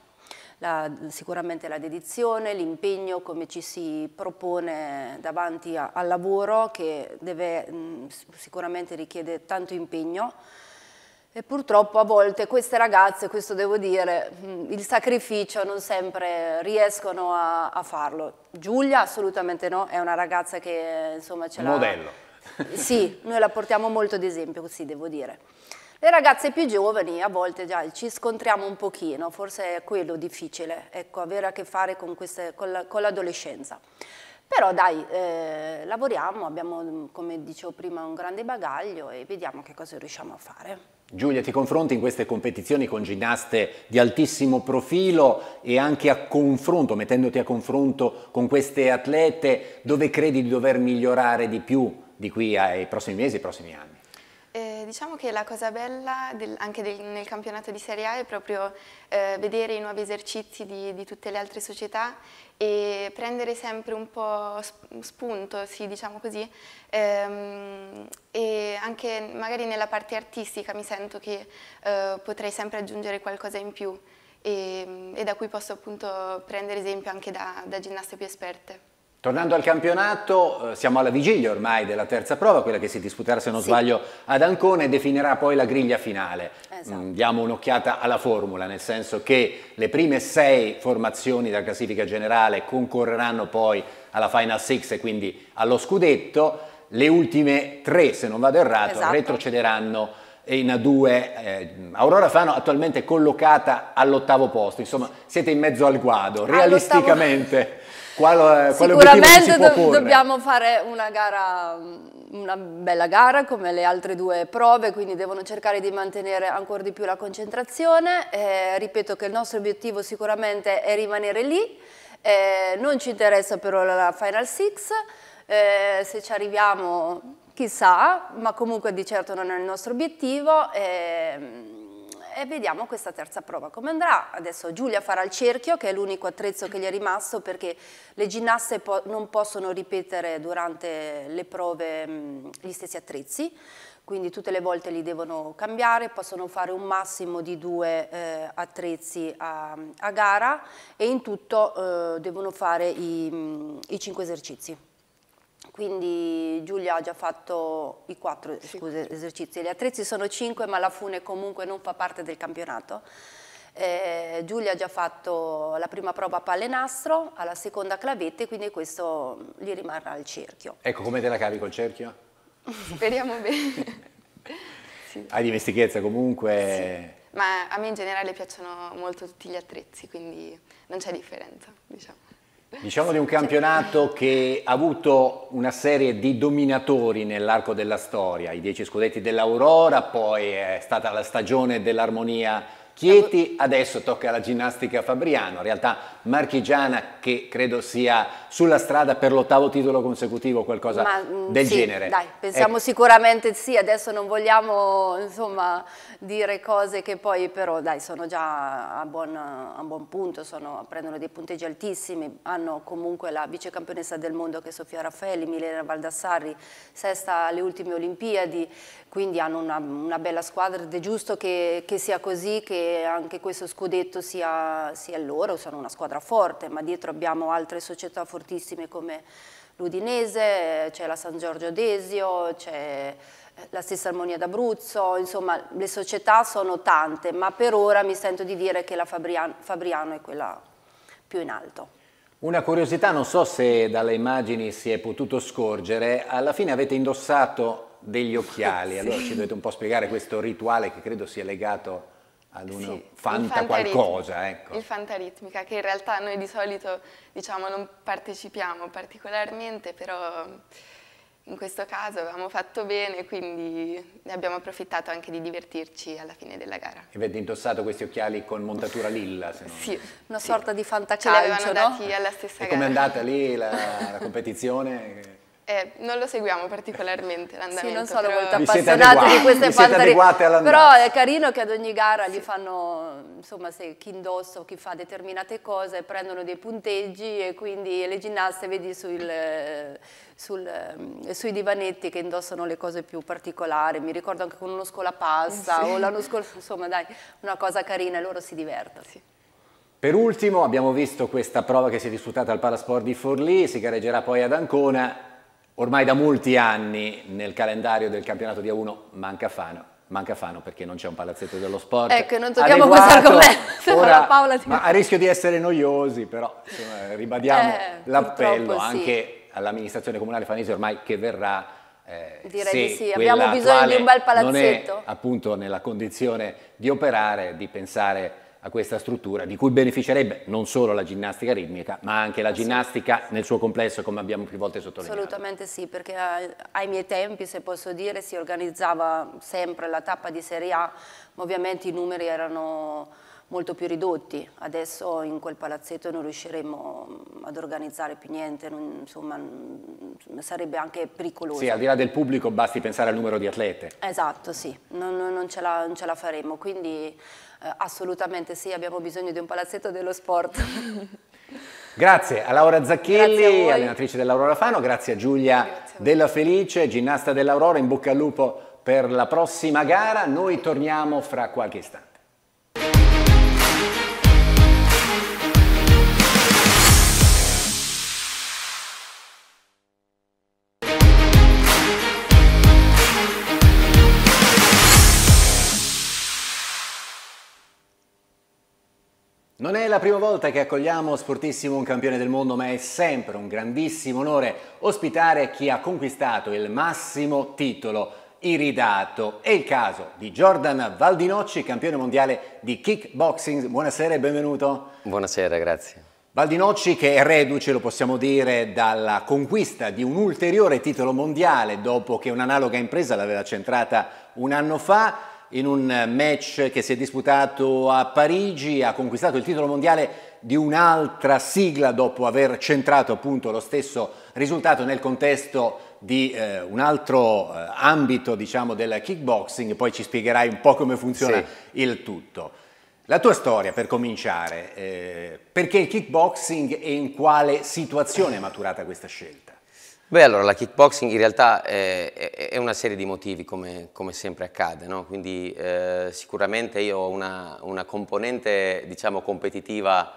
C: la, sicuramente la dedizione, l'impegno, come ci si propone davanti a, al lavoro che deve, mh, mm, sicuramente richiede tanto impegno. E purtroppo a volte queste ragazze, questo devo dire, mm, il sacrificio non sempre riescono a, a farlo. Giulia assolutamente no, è una ragazza che insomma ce l'ha... Modello. Sì, noi la portiamo molto d'esempio, esempio, così devo dire. Le ragazze più giovani a volte già ci scontriamo un pochino, forse è quello difficile, ecco, avere a che fare con, con l'adolescenza. Però dai, eh, lavoriamo, abbiamo come dicevo prima un grande bagaglio e vediamo che cosa riusciamo a fare.
A: Giulia, ti confronti in queste competizioni con ginnaste di altissimo profilo e anche a confronto, mettendoti a confronto con queste atlete, dove credi di dover migliorare di più di qui ai prossimi mesi, ai prossimi anni?
D: Eh, diciamo che la cosa bella del, anche del, nel campionato di Serie A è proprio eh, vedere i nuovi esercizi di, di, tutte le altre società e prendere sempre un po' spunto, sì, diciamo così, ehm, e anche magari nella parte artistica mi sento che eh, potrei sempre aggiungere qualcosa in più e, e, da cui posso appunto prendere esempio anche da, da ginnaste più esperte.
A: Tornando al campionato, eh, siamo alla vigilia ormai della terza prova, quella che si disputerà se non sì. sbaglio ad Ancona e definirà poi la griglia finale. Esatto. Mm, diamo un'occhiata alla formula, nel senso che le prime sei formazioni della classifica generale concorreranno poi alla Final Six e quindi allo scudetto, le ultime tre, se non vado errato, esatto. retrocederanno in A2. Eh, Aurora Fano attualmente collocata all'ottavo posto, insomma siete in mezzo al guado, realisticamente. Qual, eh, Sicuramente do, dobbiamo
C: fare una gara, mm, una bella gara come le altre due prove, quindi devono cercare di mantenere ancora di più la concentrazione. Eh, ripeto che il nostro obiettivo sicuramente è rimanere lì, eh, non ci interessa però la Final Six, eh, se ci arriviamo chissà, ma comunque di certo non è il nostro obiettivo. Ehm, e vediamo questa terza prova come andrà. Adesso Giulia farà il cerchio che è l'unico attrezzo che gli è rimasto perché le ginnaste po non possono ripetere durante le prove mh, mm, gli stessi attrezzi, quindi tutte le volte li devono cambiare, possono fare un massimo di due eh, attrezzi a, a, gara e in tutto eh, devono fare i, mm, i cinque esercizi. Quindi Giulia ha già fatto i quattro sì. scuse, esercizi, gli attrezzi sono cinque ma la fune comunque non fa parte del campionato. Eh, Giulia ha già fatto la prima prova a pallenastro, alla seconda clavette, quindi questo
D: gli rimarrà il cerchio.
A: Ecco, come te la cavi col cerchio?
D: Speriamo bene.
A: sì. Hai dimestichezza comunque?
D: Sì. Ma a me in generale piacciono molto tutti gli attrezzi, quindi non c'è differenza, diciamo.
A: Diciamo di un campionato che ha avuto una serie di dominatori nell'arco della storia, i dieci scudetti dell'Aurora, poi è stata la stagione dell'armonia Chieti adesso tocca alla ginnastica Fabriano, in realtà marchigiana che credo sia sulla strada per l'ottavo titolo consecutivo, o qualcosa Ma, mm, del sì, genere. Dai, ecco. pensiamo eh.
C: sicuramente sì, adesso non vogliamo insomma, dire cose che poi però dai, sono già a buon, a buon punto, sono, prendono dei punteggi altissimi, hanno comunque la vicecampionessa del mondo che è Sofia Raffaelli, Milena Valdassarri, sesta alle ultime Olimpiadi, quindi hanno una, una bella squadra ed è giusto che, che sia così, che anche questo scudetto sia, sia loro, sono una squadra forte, ma dietro abbiamo altre società fortissime come l'Udinese, c'è la San Giorgio Desio, c'è eh, la stessa Armonia d'Abruzzo, insomma le società sono tante, ma per ora mi sento di dire che la Fabriano, Fabriano è quella più in alto.
A: Una curiosità, non so se dalle immagini si è potuto scorgere, alla fine avete indossato degli occhiali, allora ci dovete un po' spiegare questo rituale che credo sia legato ad una sì, fanta qualcosa. Ecco. Il
D: fantaritmica, che in realtà noi di solito diciamo, non partecipiamo particolarmente, però in questo caso avevamo fatto bene, quindi ne abbiamo approfittato anche di divertirci alla fine della gara.
A: E avete indossato questi occhiali con montatura lilla? Se non... Sì,
D: una sorta di fantacalcio, Ce l'avevano no? dati alla stessa e gara. E com'è
A: andata lì la, la competizione?
D: Eh, non lo seguiamo particolarmente l'andamento. Sì, non sono però... molto appassionati di queste fantasie. Però è carino che ad ogni gara sì. gli fanno, insomma, se chi
C: indossa o chi fa determinate cose, prendono dei punteggi e quindi le ginnaste vedi sul, sul, sui divanetti che indossano le cose più particolari. Mi ricordo anche con uno scolapasta eh, sì. o l'anno scorso, insomma, dai, una cosa carina e loro si divertono. Sì.
A: Per ultimo abbiamo visto questa prova che si è disputata al Parasport di Forlì, si gareggerà poi ad Ancona Ormai da molti anni nel calendario del campionato di A1 manca Fano, manca Fano perché non c'è un palazzetto dello sport. Ecco, non tocchiamo questo argomento. Ora, Paola
C: ti... ma a rischio di
A: essere noiosi, però insomma, ribadiamo eh, l'appello anche all'amministrazione comunale fanese ormai che verrà. Eh, Direi di sì, abbiamo bisogno di un bel palazzetto. Non è appunto nella condizione di operare, di pensare a questa struttura di cui beneficerebbe non solo la ginnastica ritmica ma anche la ginnastica nel suo complesso come abbiamo più volte sottolineato.
C: Assolutamente sì perché ai miei tempi se posso dire si organizzava sempre la tappa di Serie A ma ovviamente i numeri erano molto più ridotti. Adesso in quel palazzetto non riusciremo ad organizzare più niente, non, insomma mm, sarebbe anche pericoloso. Sì, al di là
A: del pubblico basti pensare al numero di atlete.
C: Esatto, sì, non, non, ce, la, non ce, la, faremo, quindi eh, assolutamente sì, abbiamo bisogno di un palazzetto dello sport.
A: Grazie a Laura Zacchelli, a allenatrice dell'Aurora Fano, grazie a Giulia grazie a Della Felice, ginnasta dell'Aurora, in bocca al lupo per la prossima gara. Noi torniamo fra qualche istante. Non è la prima volta che accogliamo sportissimo un campione del mondo, ma è sempre un grandissimo onore ospitare chi ha conquistato il massimo titolo iridato. È il caso di Jordan Valdinocci, campione mondiale di kickboxing. Buonasera e benvenuto.
E: Buonasera, grazie.
A: Valdinocci che è reduce, lo possiamo dire, dalla conquista di un ulteriore titolo mondiale dopo che un'analoga impresa l'aveva centrata un anno fa in un match che si è disputato a Parigi, ha conquistato il titolo mondiale di un'altra sigla dopo aver centrato appunto lo stesso risultato nel contesto di eh, un altro eh, ambito diciamo del kickboxing, poi ci spiegherai un po' come funziona sì. il tutto. La tua storia per
E: cominciare, eh,
A: perché il kickboxing e in quale situazione è maturata questa scelta?
E: Beh, allora la kickboxing in realtà è, è, una serie di motivi come, come sempre accade, no? quindi eh, sicuramente io ho una, una componente diciamo, competitiva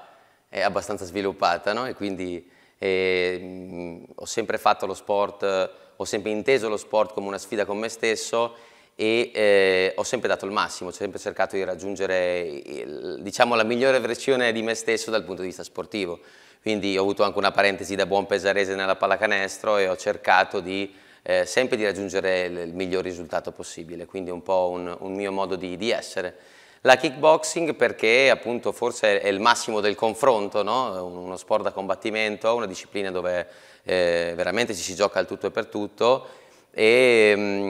E: eh, abbastanza sviluppata no? e quindi eh, mh, ho sempre fatto lo sport, ho sempre inteso lo sport come una sfida con me stesso e eh, ho sempre dato il massimo, ho sempre cercato di raggiungere il, diciamo, la migliore versione di me stesso dal punto di vista sportivo. Quindi ho avuto anche una parentesi da buon pesarese nella pallacanestro e ho cercato di, eh, sempre di raggiungere il, miglior risultato possibile, quindi un po' un, un mio modo di, di, essere. La kickboxing perché appunto forse è il massimo del confronto, no? uno sport da combattimento, una disciplina dove eh, veramente ci si gioca al tutto e per tutto e mm,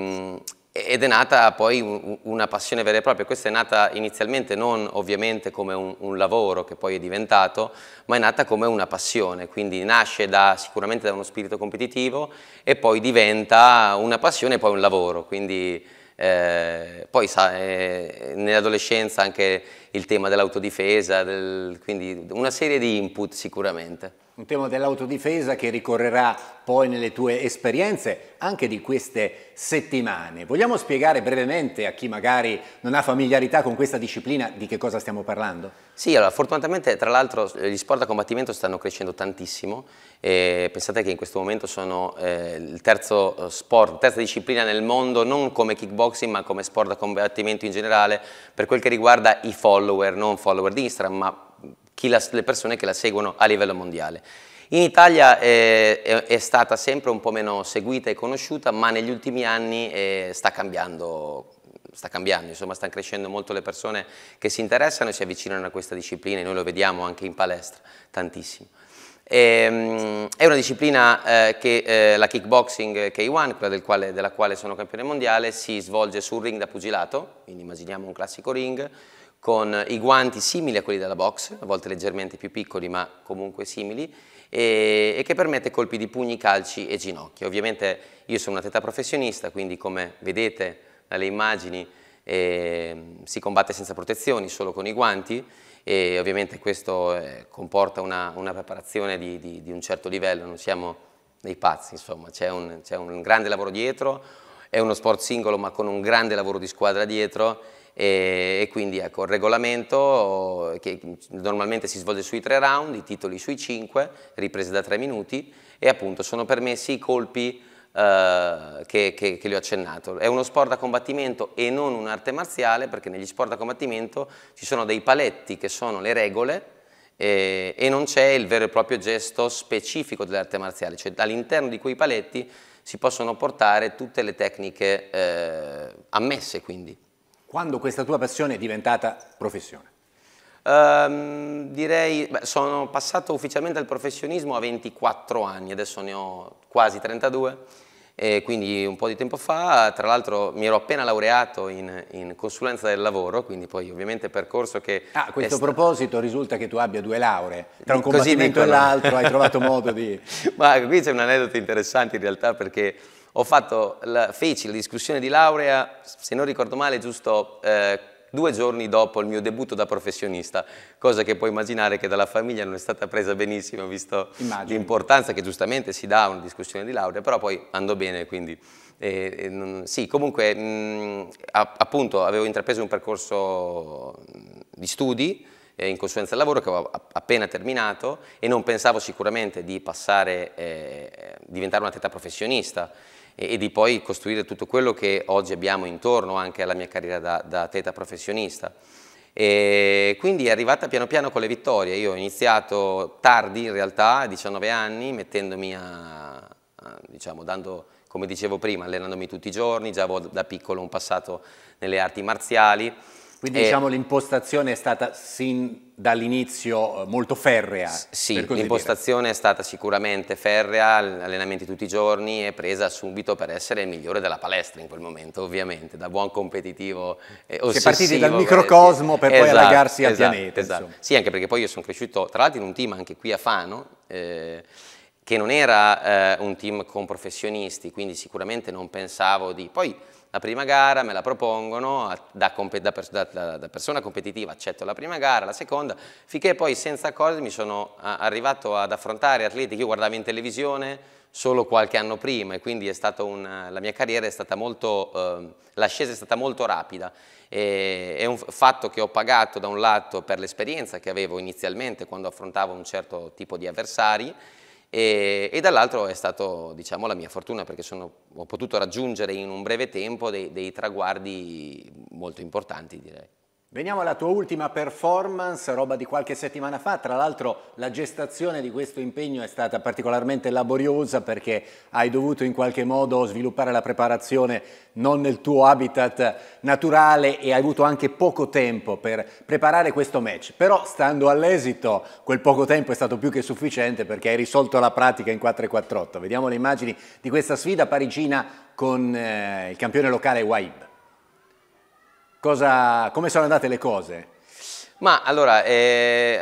E: ed è nata poi una passione vera e propria. Questa è nata inizialmente non ovviamente come un, un, lavoro che poi è diventato, ma è nata come una passione, quindi nasce da, sicuramente da uno spirito competitivo e poi diventa una passione e poi un lavoro. Quindi eh, poi sa, eh, nell'adolescenza anche il tema dell'autodifesa, del, quindi una serie di input sicuramente.
A: Un tema dell'autodifesa che ricorrerà poi nelle tue esperienze anche di queste settimane. Vogliamo spiegare brevemente a chi magari non ha familiarità con questa disciplina di che cosa stiamo parlando?
E: Sì, allora fortunatamente tra l'altro eh, gli sport da combattimento stanno crescendo tantissimo e pensate che in questo momento sono eh, il terzo eh, sport, terza disciplina nel mondo non come kickboxing ma come sport da combattimento in generale per quel che riguarda i fall follower, non follower di Instagram, ma la, le persone che la seguono a livello mondiale. In Italia eh, è, è, stata sempre un po' meno seguita e conosciuta, ma negli ultimi anni eh, sta cambiando sta cambiando, insomma stanno crescendo molto le persone che si interessano e si avvicinano a questa disciplina e noi lo vediamo anche in palestra, tantissimo. E, ehm, è una disciplina eh, che eh, la kickboxing K1, quella del quale, della quale sono campione mondiale, si svolge sul ring da pugilato, quindi immaginiamo un classico ring, con i guanti simili a quelli della box, a volte leggermente più piccoli ma comunque simili, e, e, che permette colpi di pugni, calci e ginocchia. Ovviamente io sono un atleta professionista, quindi come vedete dalle immagini eh, si combatte senza protezioni, solo con i guanti, e ovviamente questo eh, comporta una, una preparazione di, di, di, un certo livello, non siamo dei pazzi, insomma, c'è un, un grande lavoro dietro, è uno sport singolo ma con un grande lavoro di squadra dietro e, e quindi ecco, il regolamento eh, che normalmente si svolge sui tre round, i titoli sui cinque, riprese da tre minuti e appunto sono permessi i colpi eh, che, che, che, le ho accennato. È uno sport da combattimento e non un'arte marziale perché negli sport da combattimento ci sono dei paletti che sono le regole e, e non c'è il vero e proprio gesto specifico dell'arte marziale, cioè all'interno di quei paletti si possono portare tutte le tecniche eh, ammesse quindi.
A: Quando questa tua passione è diventata professione?
E: Um, direi, beh, sono passato ufficialmente al professionismo a 24 anni, adesso ne ho quasi 32, quindi un po' di tempo fa, tra l'altro mi ero appena laureato in, in, consulenza del lavoro, quindi poi ovviamente percorso che... Ah, a questo
A: proposito risulta che tu abbia due lauree, tra un combattimento e l'altro hai trovato modo
E: di... Ma qui c'è un aneddoto interessante in realtà perché ho fatto la, feci la discussione di laurea, se non ricordo male, giusto eh, due giorni dopo il mio debutto da professionista, cosa che puoi immaginare che dalla famiglia non è stata presa benissimo, visto l'importanza che giustamente si dà a una discussione di laurea, però poi andò bene, quindi... Eh, eh, sì, comunque mh, mm, a, appunto avevo intrapreso un percorso mm, di studi eh, in consulenza del lavoro che avevo appena terminato e non pensavo sicuramente di passare, eh, diventare un'atleta professionista e, e, di poi costruire tutto quello che oggi abbiamo intorno anche alla mia carriera da, da teta professionista. E quindi è arrivata piano piano con le vittorie, io ho iniziato tardi in realtà, a 19 anni, mettendomi a, diciamo, dando, come dicevo prima, allenandomi tutti i giorni, già avevo da piccolo un passato nelle arti marziali, quindi e... Eh, diciamo l'impostazione è stata sin
A: dall'inizio eh, molto ferrea. S sì,
E: l'impostazione è stata sicuramente ferrea, allenamenti tutti i giorni e presa subito per essere il migliore della palestra in quel momento, ovviamente, da buon competitivo eh, Si è partiti dal microcosmo per esatto, poi allagarsi esatto, al pianeta. Esatto. Sì, anche perché poi io sono cresciuto, tra l'altro in un team anche qui a Fano, eh, che non era eh, un team con professionisti, quindi sicuramente non pensavo di... Poi, la prima gara, me la propongono, da, da, da, da, persona competitiva accetto la prima gara, la seconda, finché poi senza accorgermi sono arrivato ad affrontare atleti che io guardavo in televisione solo qualche anno prima e quindi un, la mia carriera è stata molto, eh, l'ascesa è stata molto rapida. E, è un fatto che ho pagato da un lato per l'esperienza che avevo inizialmente quando affrontavo un certo tipo di avversari, e, e dall'altro è stata diciamo, la mia fortuna perché sono, ho potuto raggiungere in un breve tempo dei, dei traguardi molto importanti direi.
A: Veniamo alla tua ultima performance, roba di qualche settimana fa, tra l'altro la gestazione di questo impegno è stata particolarmente laboriosa perché hai dovuto in qualche modo sviluppare la preparazione non nel tuo habitat naturale e hai avuto anche poco tempo per preparare questo match, però stando all'esito quel poco tempo è stato più che sufficiente perché hai risolto la pratica in 4-4-8. Vediamo le immagini di questa sfida parigina con eh, il campione locale Waib. Cosa, come sono andate le cose?
E: Ma allora, eh,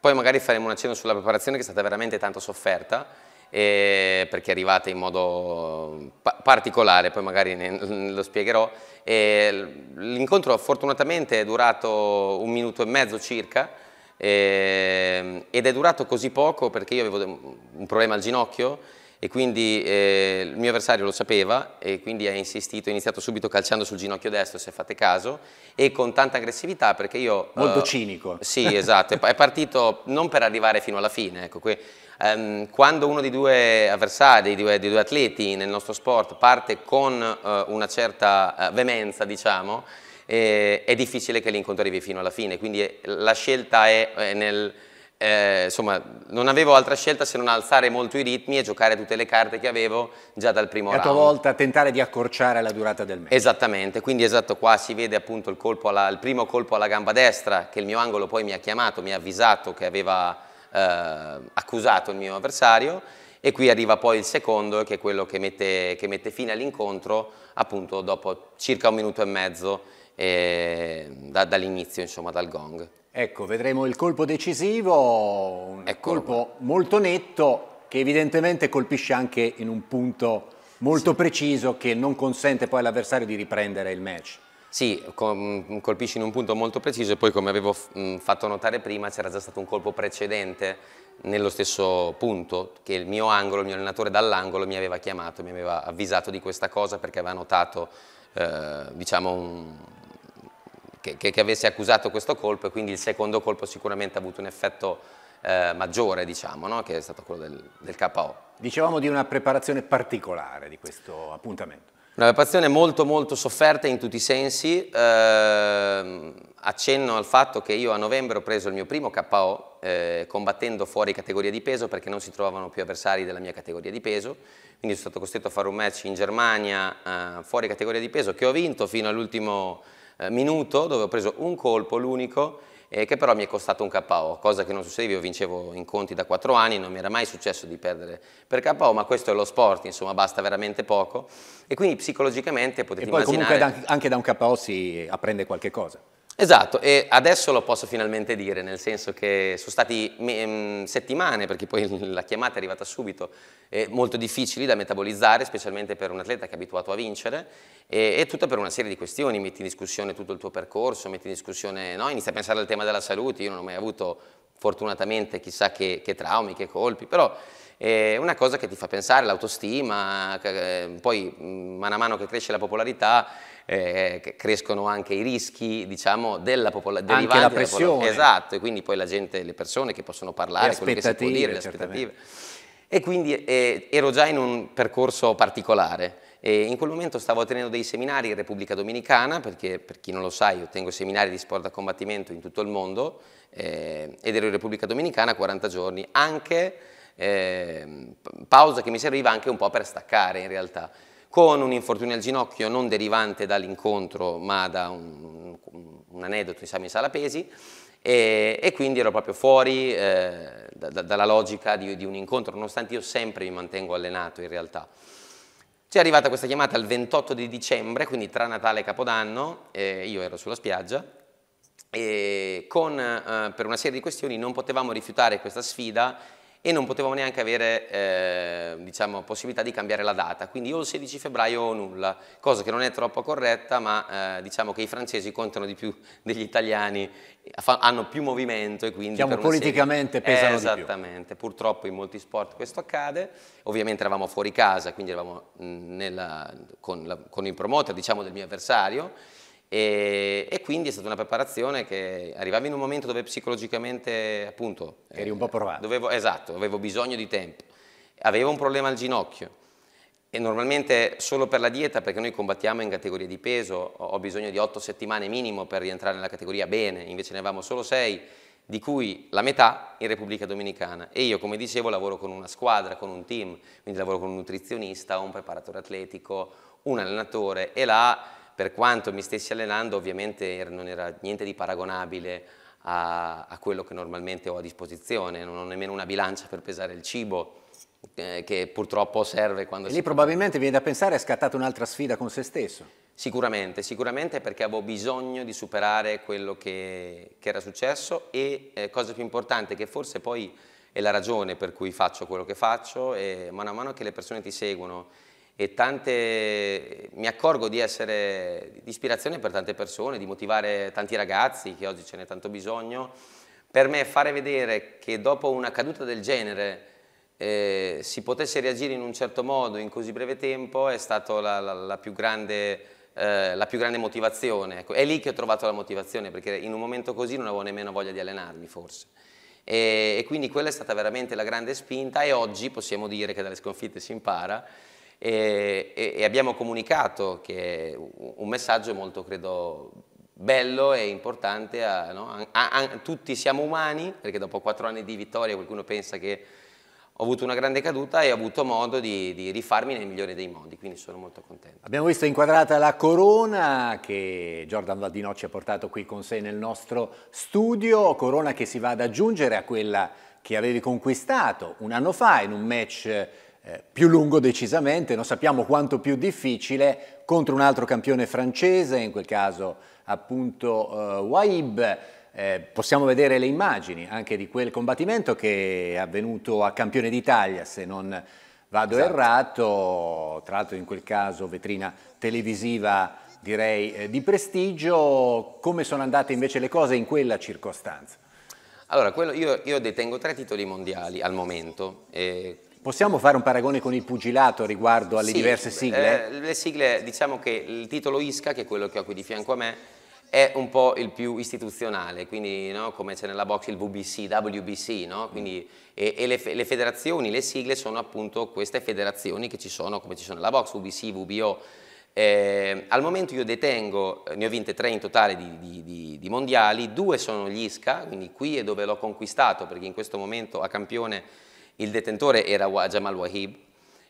E: poi magari faremo un accenno sulla preparazione che è stata veramente tanto sofferta, eh, perché è arrivata in modo pa particolare, poi magari ne, lo spiegherò. Eh, l'incontro fortunatamente è durato un minuto e mezzo circa, ehm, ed è durato così poco perché io avevo un problema al ginocchio e quindi eh, il mio avversario lo sapeva e quindi ha insistito, ha iniziato subito calciando sul ginocchio destro se fate caso e con tanta aggressività perché io... Molto uh, cinico. Sì, esatto, è partito non per arrivare fino alla fine, ecco, que, um, quando uno dei due avversari, dei due, dei due, atleti nel nostro sport parte con uh, una certa uh, veemenza, diciamo, eh, è difficile che l'incontro arrivi fino alla fine, quindi la scelta è, è nel eh, insomma, non avevo altra scelta se non alzare molto i ritmi e giocare tutte le carte che avevo già dal primo round. a tua volta
A: tentare di accorciare la durata del match.
E: Esattamente, quindi esatto qua si vede appunto il, colpo alla, il primo colpo alla gamba destra che il mio angolo poi mi ha chiamato, mi ha avvisato che aveva eh, accusato il mio avversario e qui arriva poi il secondo che è quello che mette, che mette fine all'incontro appunto dopo circa un minuto e mezzo eh, da, dall'inizio insomma dal gong.
A: Ecco, vedremo il colpo decisivo, un Eccolo colpo qua. molto netto che evidentemente colpisce anche in un punto molto sì. preciso che non consente poi all'avversario di riprendere il match.
E: Sì, colpisce in un punto molto preciso e poi come avevo fatto notare prima c'era già stato un colpo precedente nello stesso punto che il mio angolo, il mio allenatore dall'angolo mi aveva chiamato, mi aveva avvisato di questa cosa perché aveva notato eh, diciamo un, che, che, che, avesse accusato questo colpo e quindi il secondo colpo sicuramente ha avuto un effetto eh, maggiore, diciamo, no? che è stato quello del, del KO.
A: Dicevamo di una preparazione particolare di questo appuntamento.
E: Una preparazione molto molto sofferta in tutti i sensi, eh, accenno al fatto che io a novembre ho preso il mio primo KO eh, combattendo fuori categoria di peso perché non si trovavano più avversari della mia categoria di peso, quindi sono stato costretto a fare un match in Germania eh, fuori categoria di peso che ho vinto fino all'ultimo eh, minuto dove ho preso un colpo, l'unico, eh, che però mi è costato un KO, cosa che non succedeva, io vincevo in conti da 4 anni, non mi era mai successo di perdere per KO, ma questo è lo sport, insomma, basta veramente poco e quindi psicologicamente potete immaginare... E poi immaginare...
A: comunque anche da un KO si apprende qualche cosa.
E: Esatto, e adesso lo posso finalmente dire, nel senso che sono stati mm, settimane, perché poi la chiamata è arrivata subito, eh, molto difficili da metabolizzare, specialmente per un atleta che è abituato a vincere, e, e tutto per una serie di questioni, metti in discussione tutto il tuo percorso, metti in discussione, no? inizi a pensare al tema della salute, io non ho mai avuto fortunatamente chissà che, che traumi, che colpi, però è una cosa che ti fa pensare, l'autostima, ehm, poi mano a mano che cresce la popolarità eh, crescono anche i rischi diciamo, della popolazione. Anche la pressione. Esatto, e quindi poi la gente, le persone che possono parlare, quello che si può dire, le aspettative. E quindi eh, ero già in un percorso particolare. E in quel momento stavo tenendo dei seminari in Repubblica Dominicana, perché per chi non lo sa io tengo seminari di sport da combattimento in tutto il mondo, eh, ed ero in Repubblica Dominicana 40 giorni, anche eh, pausa che mi serviva anche un po' per staccare in realtà, con un infortunio al ginocchio non derivante dall'incontro ma da un, un aneddoto diciamo, in sala pesi e, e quindi ero proprio fuori eh, da, da, dalla logica di, di un incontro, nonostante io sempre mi mantengo allenato in realtà. C'è arrivata questa chiamata il 28 di dicembre, quindi tra Natale e Capodanno, eh, io ero sulla spiaggia, e con, eh, per una serie di questioni non potevamo rifiutare questa sfida e non potevamo neanche avere eh, diciamo, possibilità di cambiare la data, quindi o il 16 febbraio o nulla, cosa che non è troppo corretta, ma eh, diciamo che i francesi contano di più degli italiani, hanno più movimento e quindi... Diciamo politicamente serie, pesano eh, Esattamente, purtroppo in molti sport questo accade, ovviamente eravamo fuori casa, quindi eravamo mm, nella, con, la, con il promoter diciamo, del mio avversario, e, e, quindi è stata una preparazione che arrivava in un momento dove psicologicamente appunto eri un po' provato dovevo, esatto, avevo bisogno di tempo avevo un problema al ginocchio e normalmente solo per la dieta perché noi combattiamo in categoria di peso ho bisogno di 8 settimane minimo per rientrare nella categoria bene invece ne avevamo solo 6 di cui la metà in Repubblica Dominicana e io come dicevo lavoro con una squadra, con un team quindi lavoro con un nutrizionista, un preparatore atletico un allenatore e là per quanto mi stessi allenando ovviamente er-, non era niente di paragonabile a, a quello che normalmente ho a disposizione, non ho nemmeno una bilancia per pesare il cibo, eh, che purtroppo serve quando e si... Lì probabilmente
A: viene da pensare è scattata un'altra sfida con se stesso.
E: Sicuramente, sicuramente perché avevo bisogno di superare quello che, che era successo e eh, cosa più importante che forse poi è la ragione per cui faccio quello che faccio e mano a mano che le persone ti seguono e tante, mi accorgo di essere di ispirazione per tante persone, di motivare tanti ragazzi che oggi ce n'è tanto bisogno. Per me fare vedere che dopo una caduta del genere eh, si potesse reagire in un certo modo in così breve tempo è stata la, la, la, più, grande, eh, la più grande motivazione. Ecco, è lì che ho trovato la motivazione perché in un momento così non avevo nemmeno voglia di allenarmi forse. E, e quindi quella è stata veramente la grande spinta e oggi possiamo dire che dalle sconfitte si impara e, e abbiamo comunicato che è un messaggio molto, credo, bello e importante, a, no? a, a, tutti siamo umani, perché dopo quattro anni di vittoria qualcuno pensa che ho avuto una grande caduta e ho avuto modo di, di rifarmi nel migliore dei modi, quindi sono molto contento.
A: Abbiamo visto inquadrata la corona che Jordan Valdinocci ha portato qui con sé nel nostro studio, corona che si va ad aggiungere a quella che avevi conquistato un anno fa in un match eh, più lungo decisamente, non sappiamo quanto più difficile, contro un altro campione francese, in quel caso appunto eh, Waib. Eh, possiamo vedere le immagini anche di quel combattimento che è avvenuto a Campione d'Italia, se non vado esatto. errato, tra l'altro in quel caso vetrina televisiva direi eh, di prestigio, come sono andate invece le cose in quella circostanza?
E: Allora, quello, io, io, detengo tre titoli mondiali al momento, eh,
A: Possiamo fare un paragone con il pugilato riguardo alle sì, diverse sigle? Eh,
E: le sigle, diciamo che il titolo ISCA, che è quello che ho qui di fianco a me, è un po' il più istituzionale, quindi no, come c'è nella box il WBC, WBC, no? quindi, e, e le, le, federazioni, le sigle sono appunto queste federazioni che ci sono, come ci sono nella box, WBC, WBO. Eh, al momento io detengo, eh, ne ho vinte tre in totale di, di, di, di mondiali, due sono gli ISCA, quindi qui è dove l'ho conquistato, perché in questo momento a campione il detentore era Jamal Wahib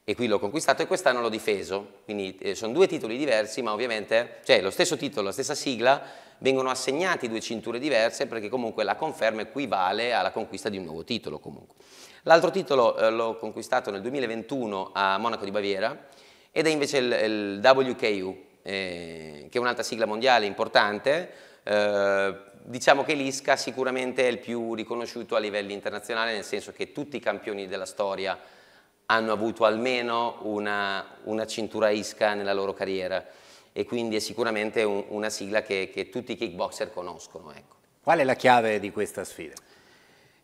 E: e qui l'ho conquistato e quest'anno l'ho difeso, quindi eh, sono due titoli diversi ma ovviamente, cioè lo stesso titolo, la stessa sigla, vengono assegnati due cinture diverse perché comunque la conferma equivale alla conquista di un nuovo titolo comunque. L'altro titolo eh, l'ho conquistato nel 2021 a Monaco di Baviera ed è invece il, il WKU, eh, che è un'altra sigla mondiale importante, eh, diciamo che l'ISCA sicuramente è il più riconosciuto a livello internazionale, nel senso che tutti i campioni della storia hanno avuto almeno una, una cintura ISCA nella loro carriera e quindi è sicuramente un, una sigla che, che, tutti i kickboxer conoscono. Ecco. Qual è la chiave di questa sfida?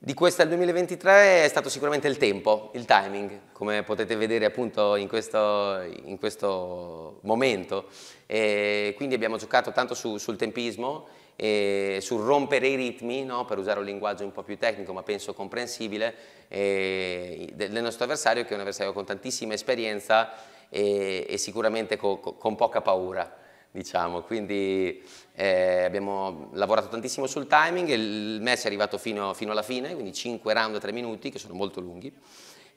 E: Di questo del 2023 è stato sicuramente il tempo, il timing, come potete vedere appunto in questo, in questo momento. E quindi abbiamo giocato tanto su, sul tempismo, sul rompere i ritmi, no? per usare un linguaggio un po' più tecnico ma penso comprensibile, del nostro avversario che è un avversario con tantissima esperienza e, e sicuramente co, co, con poca paura diciamo, quindi eh, abbiamo lavorato tantissimo sul timing, il match è arrivato fino, fino alla fine, quindi 5 round e 3 minuti, che sono molto lunghi,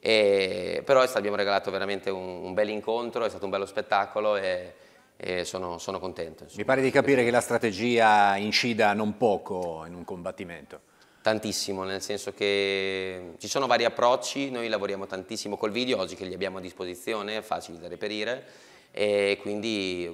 E: e, però abbiamo regalato veramente un, un bel incontro, è stato un bello spettacolo e, e sono, sono contento. Insomma. Mi pare di capire che la
A: strategia incida non poco in un combattimento.
E: Tantissimo, nel senso che ci sono vari approcci, noi lavoriamo tantissimo col video oggi che li abbiamo a disposizione, facili da reperire, e quindi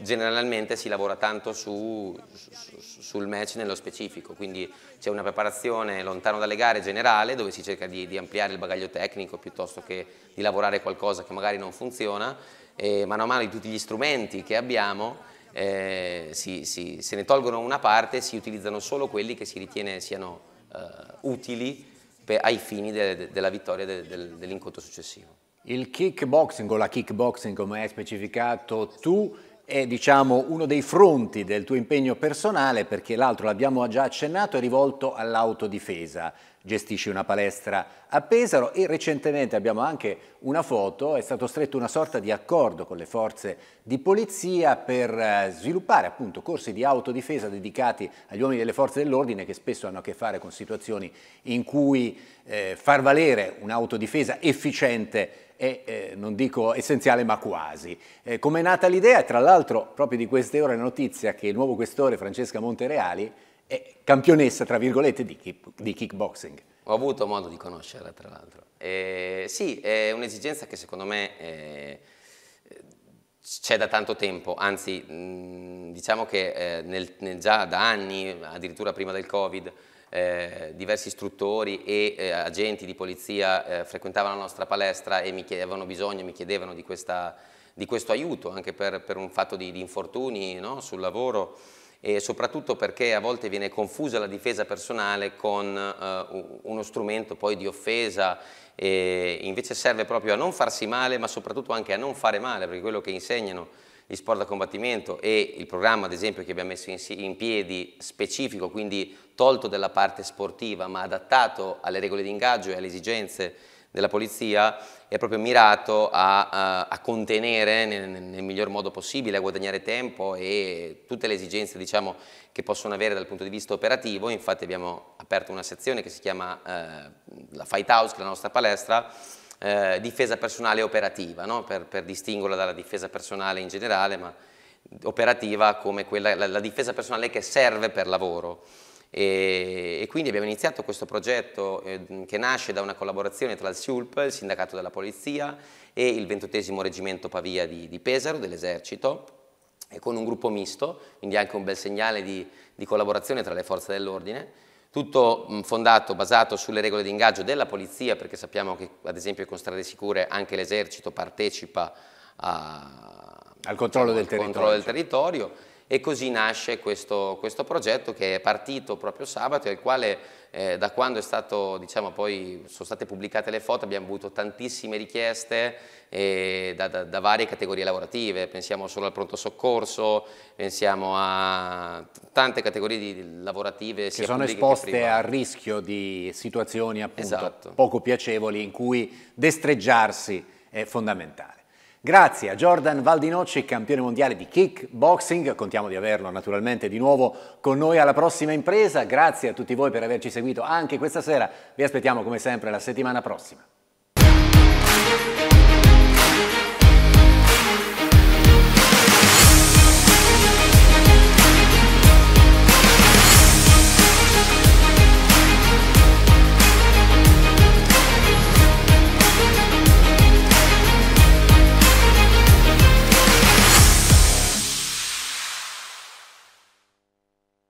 E: generalmente si lavora tanto su, su, sul match nello specifico, quindi c'è una preparazione lontano dalle gare generale dove si cerca di, di, ampliare il bagaglio tecnico piuttosto che di lavorare qualcosa che magari non funziona e mano a mano di tutti gli strumenti che abbiamo eh, si, si, se ne tolgono una parte e si utilizzano solo quelli che si ritiene siano eh, utili per, ai fini de, de, della vittoria de, dell'incontro successivo.
A: Il kickboxing o la kickboxing come hai specificato tu è diciamo, uno dei fronti del tuo impegno personale perché l'altro l'abbiamo già accennato è rivolto all'autodifesa. Gestisci una palestra a Pesaro e recentemente abbiamo anche una foto, è stato stretto una sorta di accordo con le forze di polizia per eh, sviluppare appunto corsi di autodifesa dedicati agli uomini delle forze dell'ordine che spesso hanno a che fare con situazioni in cui eh, far valere un'autodifesa efficiente è, eh, non dico essenziale, ma quasi. Eh, Come è nata l'idea? Tra l'altro, proprio di queste ore è notizia che il nuovo questore Francesca Montereali è campionessa, tra virgolette, di, kick, di kickboxing.
E: Ho avuto modo di conoscerla, tra l'altro. Eh, sì, è un'esigenza che secondo me eh, c'è da tanto tempo, anzi, mh, mm, diciamo che eh, nel, nel già da anni, addirittura prima del Covid, eh, diversi istruttori e eh, agenti di polizia eh, frequentavano la nostra palestra e mi avevano bisogno, mi chiedevano di, questa, di questo aiuto anche per, per un fatto di, di infortuni no? sul lavoro e soprattutto perché a volte viene confusa la difesa personale con eh, uno strumento poi di offesa e invece serve proprio a non farsi male ma soprattutto anche a non fare male perché quello che insegnano gli sport da combattimento e il programma ad esempio che abbiamo messo in, in piedi specifico, quindi tolto dalla parte sportiva ma adattato alle regole di ingaggio e alle esigenze della polizia è proprio mirato a, a, a contenere nel, nel, miglior modo possibile, a guadagnare tempo e tutte le esigenze diciamo, che possono avere dal punto di vista operativo. Infatti abbiamo aperto una sezione che si chiama eh, la Fight House, che è la nostra palestra, eh, difesa personale operativa, no? per, per, distinguerla dalla difesa personale in generale, ma operativa come quella, la, la difesa personale che serve per lavoro. E, e quindi abbiamo iniziato questo progetto eh, che nasce da una collaborazione tra il SIULP, il Sindacato della Polizia, e il 28 Reggimento Pavia di, di Pesaro, dell'Esercito, con un gruppo misto, quindi anche un bel segnale di, di collaborazione tra le forze dell'ordine, tutto fondato, basato sulle regole di ingaggio della polizia, perché sappiamo che ad esempio con strade sicure anche l'esercito partecipa a, al, controllo, diciamo, del, al territorio. del territorio e così nasce questo, questo progetto che è partito proprio sabato e al quale eh, da quando stato, diciamo, poi, sono state pubblicate le foto abbiamo avuto tantissime richieste eh, da, da, da, varie categorie lavorative, pensiamo solo al pronto soccorso, pensiamo a tante categorie di, lavorative. Che sono esposte che a
A: rischio di situazioni appunto, esatto. poco piacevoli in cui destreggiarsi è fondamentale. Grazie a Jordan Valdinocci, campione mondiale di kickboxing, contiamo di averlo naturalmente di nuovo con noi alla prossima impresa, grazie a tutti voi per averci seguito anche questa sera, vi aspettiamo come sempre la settimana prossima.